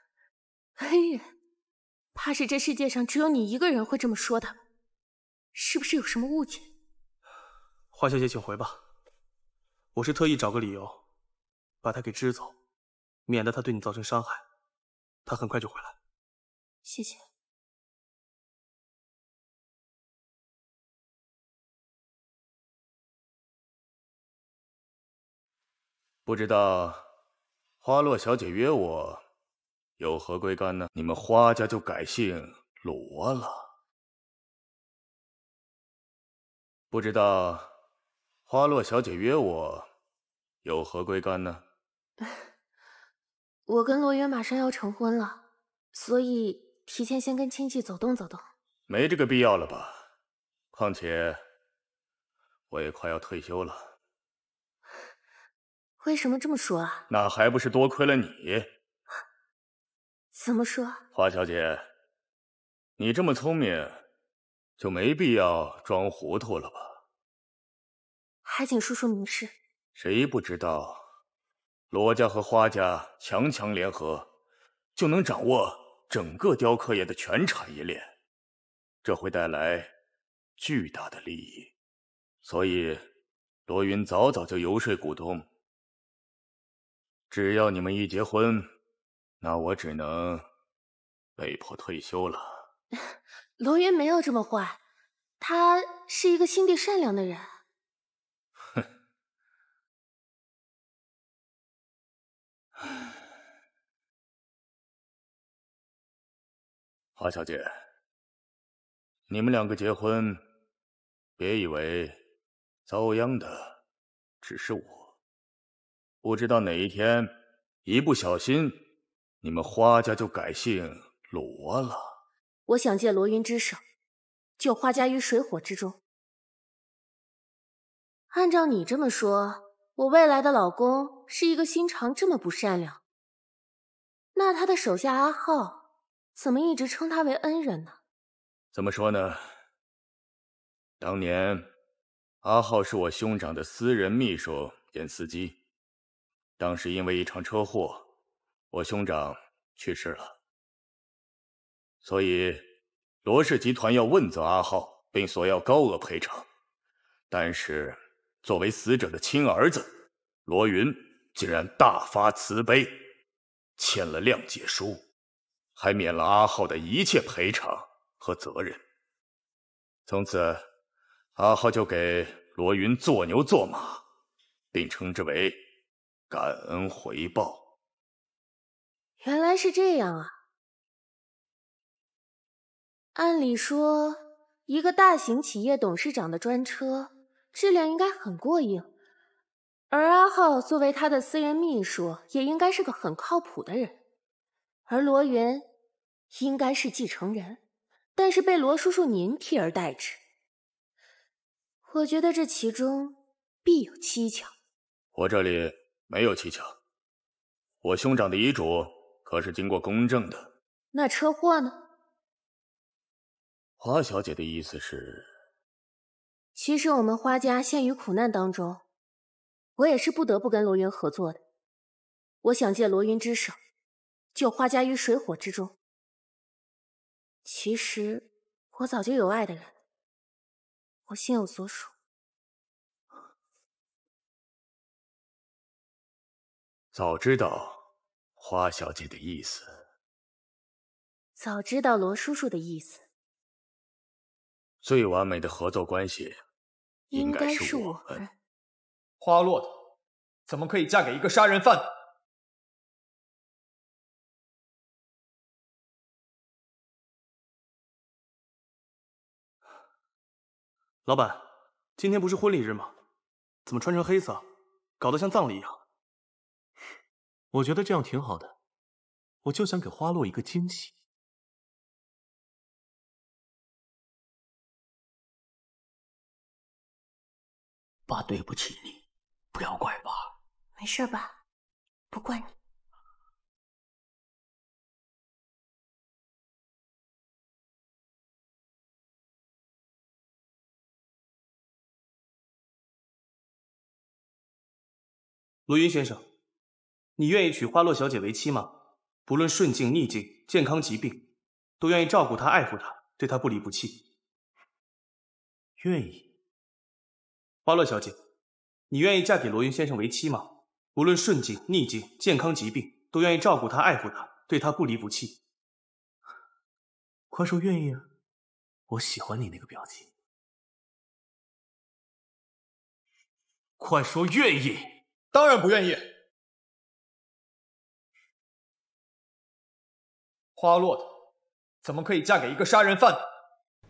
恩人，怕是这世界上只有你一个人会这么说的，是不是有什么误解？华小姐，请回吧。我是特意找个理由，把他给支走，免得他对你造成伤害。他很快就回来。谢谢。不知道花落小姐约我有何贵干呢？你们花家就改姓罗了。不知道花落小姐约我。有何贵干呢？我跟罗源马上要成婚了，所以提前先跟亲戚走动走动，没这个必要了吧？况且我也快要退休了，为什么这么说啊？那还不是多亏了你？怎么说？华小姐，你这么聪明，就没必要装糊涂了吧？还请叔叔明示。谁不知道罗家和花家强强联合，就能掌握整个雕刻业的全产业链，这会带来巨大的利益。所以罗云早早就游说股东，只要你们一结婚，那我只能被迫退休了。罗云没有这么坏，他是一个心地善良的人。花小姐，你们两个结婚，别以为遭殃的只是我。不知道哪一天，一不小心，你们花家就改姓罗了。我想借罗云之手，救花家于水火之中。按照你这么说，我未来的老公是一个心肠这么不善良？那他的手下阿浩？怎么一直称他为恩人呢？怎么说呢？当年，阿浩是我兄长的私人秘书兼司机。当时因为一场车祸，我兄长去世了。所以，罗氏集团要问责阿浩，并索要高额赔偿。但是，作为死者的亲儿子，罗云竟然大发慈悲，签了谅解书。还免了阿浩的一切赔偿和责任。从此，阿浩就给罗云做牛做马，并称之为感恩回报。原来是这样啊！按理说，一个大型企业董事长的专车质量应该很过硬，而阿浩作为他的私人秘书，也应该是个很靠谱的人。而罗云，应该是继承人，但是被罗叔叔您替而代之。我觉得这其中必有蹊跷。我这里没有蹊跷，我兄长的遗嘱可是经过公证的。那车祸呢？花小姐的意思是，其实我们花家陷于苦难当中，我也是不得不跟罗云合作的。我想借罗云之手。救花家于水火之中。其实我早就有爱的人，我心有所属。早知道花小姐的意思，早知道罗叔叔的意思，最完美的合作关系应该是我们。花落的怎么可以嫁给一个杀人犯？老板，今天不是婚礼日吗？怎么穿成黑色，搞得像葬礼一样？我觉得这样挺好的，我就想给花落一个惊喜。爸，对不起你，不要怪爸。没事，吧？不怪你。罗云先生，你愿意娶花落小姐为妻吗？不论顺境逆境、健康疾病，都愿意照顾她、爱护她，对她不离不弃。愿意。花落小姐，你愿意嫁给罗云先生为妻吗？不论顺境逆境、健康疾病，都愿意照顾她、爱护她，对她不离不弃。快说愿意啊！我喜欢你那个表情。快说愿意！当然不愿意。花落的，怎么可以嫁给一个杀人犯呢？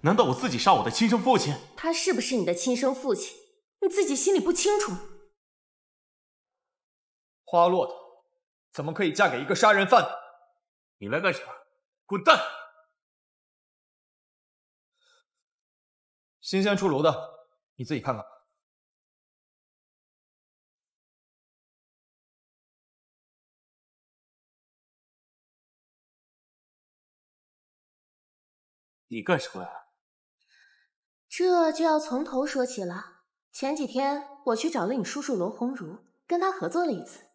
难道我自己杀我的亲生父亲？他是不是你的亲生父亲？你自己心里不清楚吗？花落的，怎么可以嫁给一个杀人犯呢？你来干什么？滚蛋！新鲜出炉的，你自己看看。你干什么呀？这就要从头说起了。前几天我去找了你叔叔罗鸿儒，跟他合作了一次。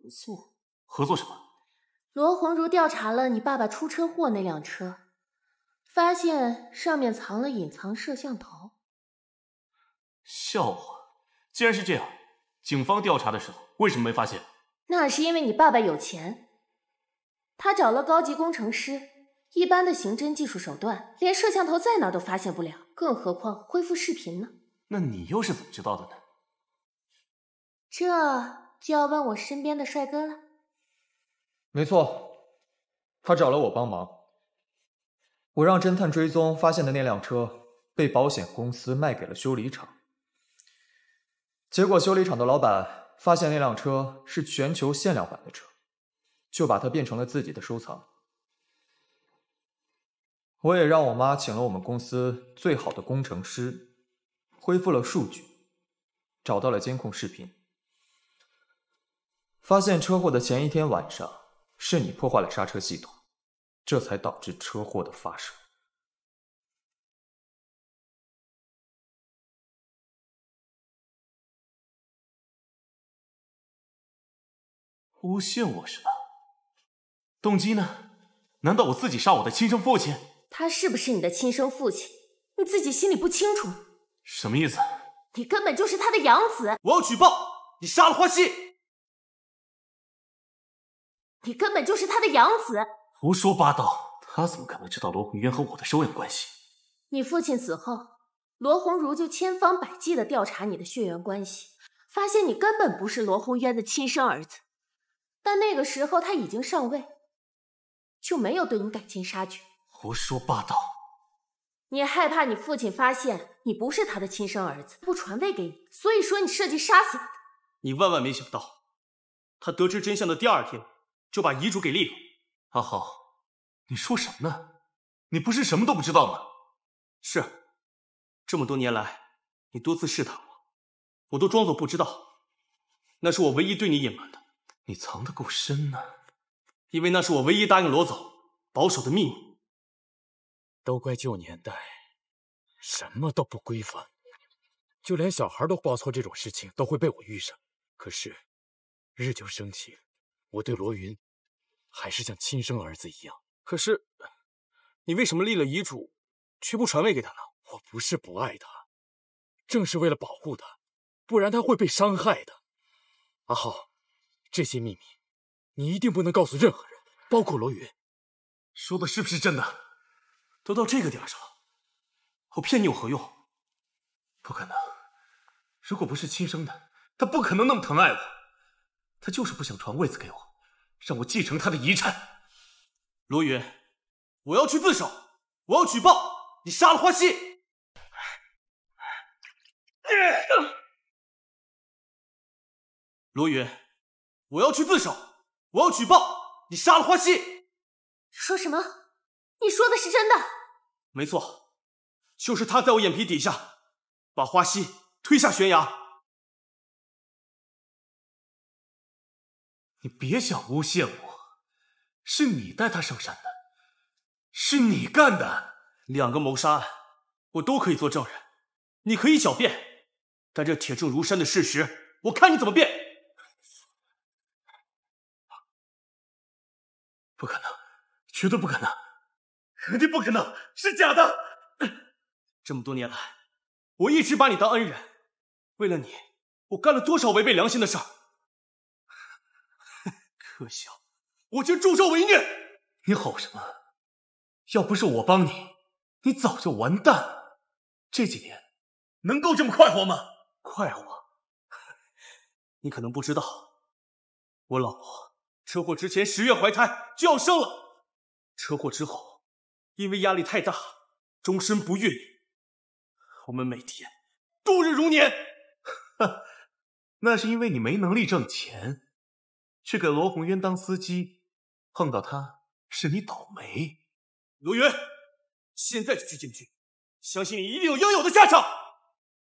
合作？合作什么？罗鸿儒调查了你爸爸出车祸那辆车，发现上面藏了隐藏摄像头。笑话！既然是这样，警方调查的时候为什么没发现？那是因为你爸爸有钱，他找了高级工程师。一般的刑侦技术手段，连摄像头在哪儿都发现不了，更何况恢复视频呢？那你又是怎么知道的呢？这就要问我身边的帅哥了。没错，他找了我帮忙。我让侦探追踪发现的那辆车，被保险公司卖给了修理厂。结果修理厂的老板发现那辆车是全球限量版的车，就把它变成了自己的收藏。我也让我妈请了我们公司最好的工程师，恢复了数据，找到了监控视频，发现车祸的前一天晚上是你破坏了刹车系统，这才导致车祸的发生。诬陷我是吧？动机呢？难道我自己杀我的亲生父亲？他是不是你的亲生父亲？你自己心里不清楚什么意思？你根本就是他的养子！我要举报你杀了花溪！你根本就是他的养子！胡说八道！他怎么可能知道罗红渊和我的收养关系？你父亲死后，罗红茹就千方百计地调查你的血缘关系，发现你根本不是罗红渊的亲生儿子。但那个时候他已经上位，就没有对你赶尽杀绝。胡说八道！你害怕你父亲发现你不是他的亲生儿子，不传位给你，所以说你设计杀死他。你万万没想到，他得知真相的第二天就把遗嘱给立了。阿豪，你说什么？呢？你不是什么都不知道吗？是，这么多年来，你多次试探我，我都装作不知道。那是我唯一对你隐瞒的。你藏得够深呢，因为那是我唯一答应罗总保守的秘密。都怪旧年代，什么都不规范，就连小孩都报错这种事情都会被我遇上。可是日久生情，我对罗云还是像亲生儿子一样。可是，你为什么立了遗嘱，却不传位给他呢？我不是不爱他，正是为了保护他，不然他会被伤害的。阿浩，这些秘密你一定不能告诉任何人，包括罗云。说的是不是真的？都到这个点上了，我骗你有何用？不可能，如果不是亲生的，他不可能那么疼爱我。他就是不想传位子给我，让我继承他的遗产。罗云，我要去自首，我要举报你杀了花溪。罗云，我要去自首，我要举报你杀了花溪。说什么？你说的是真的，没错，就是他在我眼皮底下把花溪推下悬崖。你别想诬陷我，是你带他上山的，是你干的。两个谋杀案，我都可以做证人，你可以狡辩，但这铁证如山的事实，我看你怎么辩。不可能，绝对不可能。肯定不可能是假的。这么多年来，我一直把你当恩人，为了你，我干了多少违背良心的事儿？可笑，我竟助纣为虐！你吼什么？要不是我帮你，你早就完蛋了。这几年能够这么快活吗？快活？你可能不知道，我老婆车祸之前十月怀胎就要生了，车祸之后。因为压力太大，终身不孕。我们每天度日如年。那是因为你没能力挣钱，去给罗红渊当司机，碰到他是你倒霉。罗云，现在就去警局，相信你一定有应有的下场。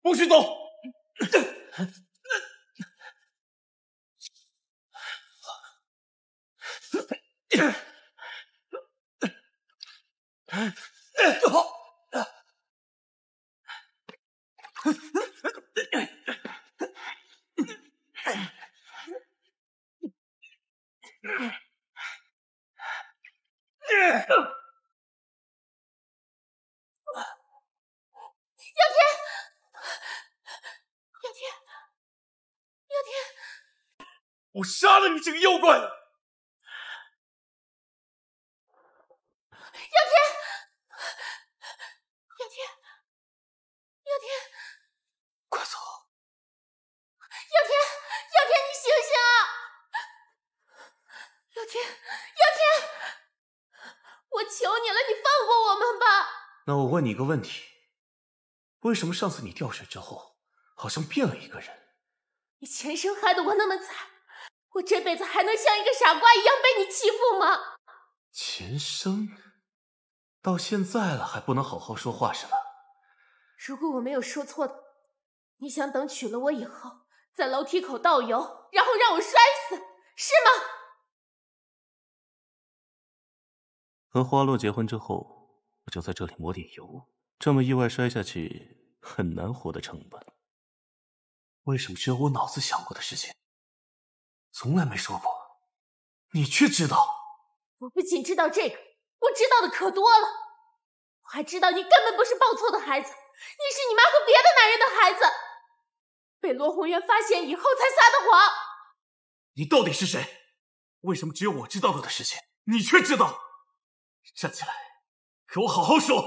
不许走！杨天，杨天，杨天！我杀了你这个妖怪！问你一个问题，为什么上次你掉水之后，好像变了一个人？你前生害得我那么惨，我这辈子还能像一个傻瓜一样被你欺负吗？前生到现在了，还不能好好说话是吗？如果我没有说错，的，你想等娶了我以后，在楼梯口倒油，然后让我摔死，是吗？和花落结婚之后。就在这里抹点油，这么意外摔下去很难活得成吧？为什么只有我脑子想过的事情从来没说过，你却知道？我不仅知道这个，我知道的可多了。我还知道你根本不是报错的孩子，你是你妈和别的男人的孩子，被罗红媛发现以后才撒的谎。你到底是谁？为什么只有我知道的事情，你却知道？站起来。给我好好说，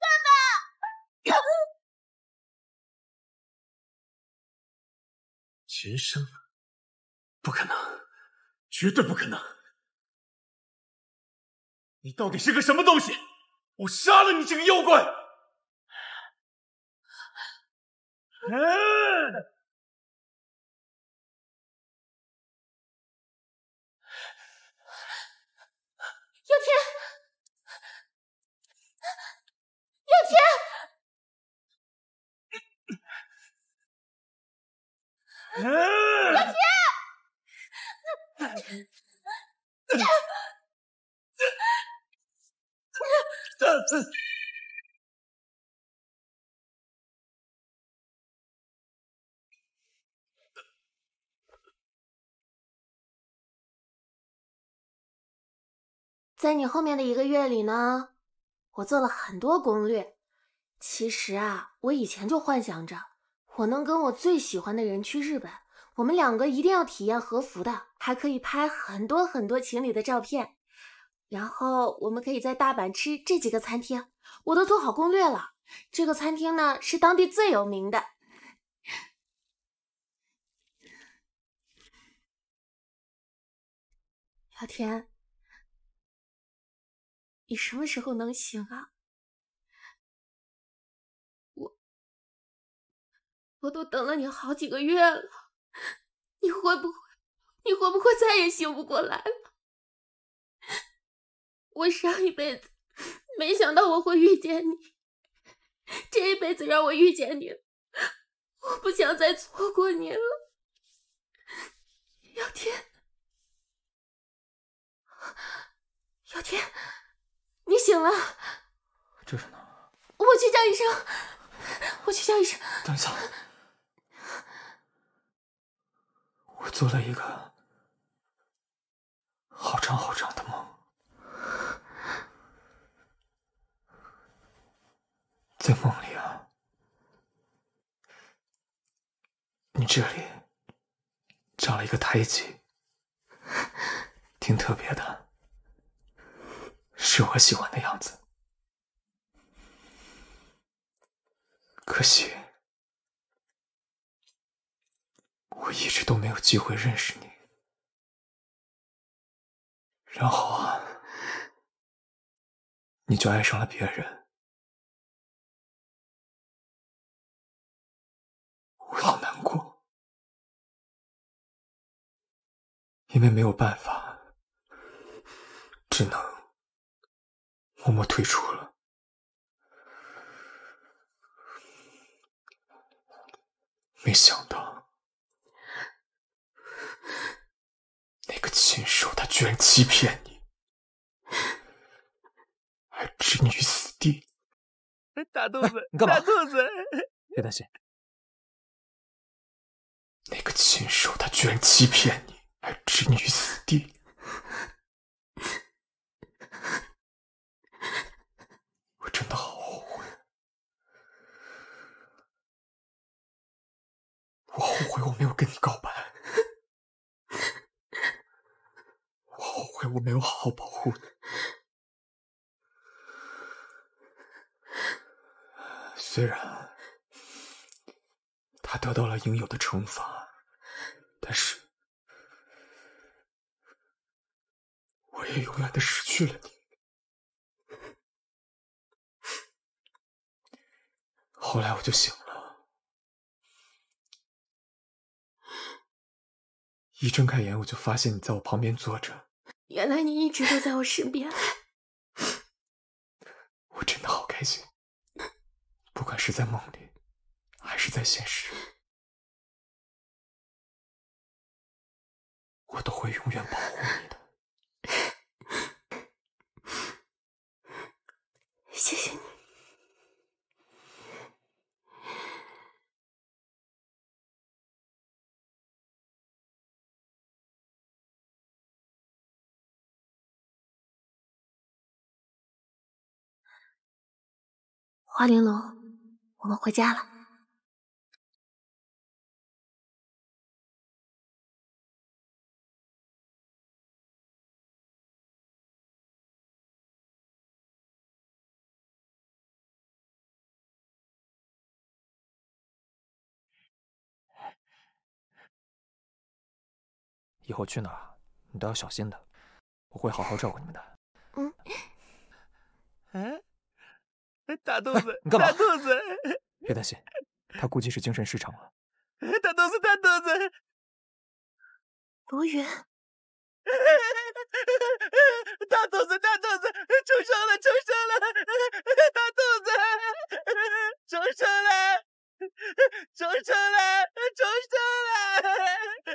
爸爸！秦升，不可能，绝对不可能！你到底是个什么东西？我杀了你这个妖怪！耀天，耀天，佑天！在你后面的一个月里呢，我做了很多攻略。其实啊，我以前就幻想着我能跟我最喜欢的人去日本，我们两个一定要体验和服的，还可以拍很多很多情侣的照片。然后，我们可以在大阪吃这几个餐厅，我都做好攻略了。这个餐厅呢，是当地最有名的，小 田。你什么时候能醒啊？我，我都等了你好几个月了，你会不会，你会不会再也醒不过来了？我上一辈子没想到我会遇见你，这一辈子让我遇见你，我不想再错过你了，耀天，耀天。你醒了？这是哪儿？我去叫医生。我去叫医生。等一下，我做了一个好长好长的梦，在梦里啊，你这里长了一个胎记，挺特别的。是我喜欢的样子，可惜我一直都没有机会认识你，然后啊，你就爱上了别人，我好难过，因为没有办法，只能。默默退出了，没想到那个禽兽，他居然欺骗你，还置你于死地。大肚子，你干嘛？大肚子，别担心。那个禽兽，他居然欺骗你，还置你于死地。真的好后悔，我后悔我没有跟你告白，我后悔我没有好好保护你。虽然他得到了应有的惩罚，但是我也永远的失去了你。后来我就醒了，一睁开眼我就发现你在我旁边坐着。原来你一直都在我身边，我真的好开心。不管是在梦里，还是在现实，我都会永远保护你的。谢谢你。花玲珑，我们回家了。以后去哪儿，你都要小心的。我会好好照顾你们的。嗯，嗯。大肚子，你干嘛？大肚子，别担心，他估计是精神失常了。大肚子，大肚子，务员。大肚子，大肚子，出生了，出生了，大肚子，出生了，出生了，出生了。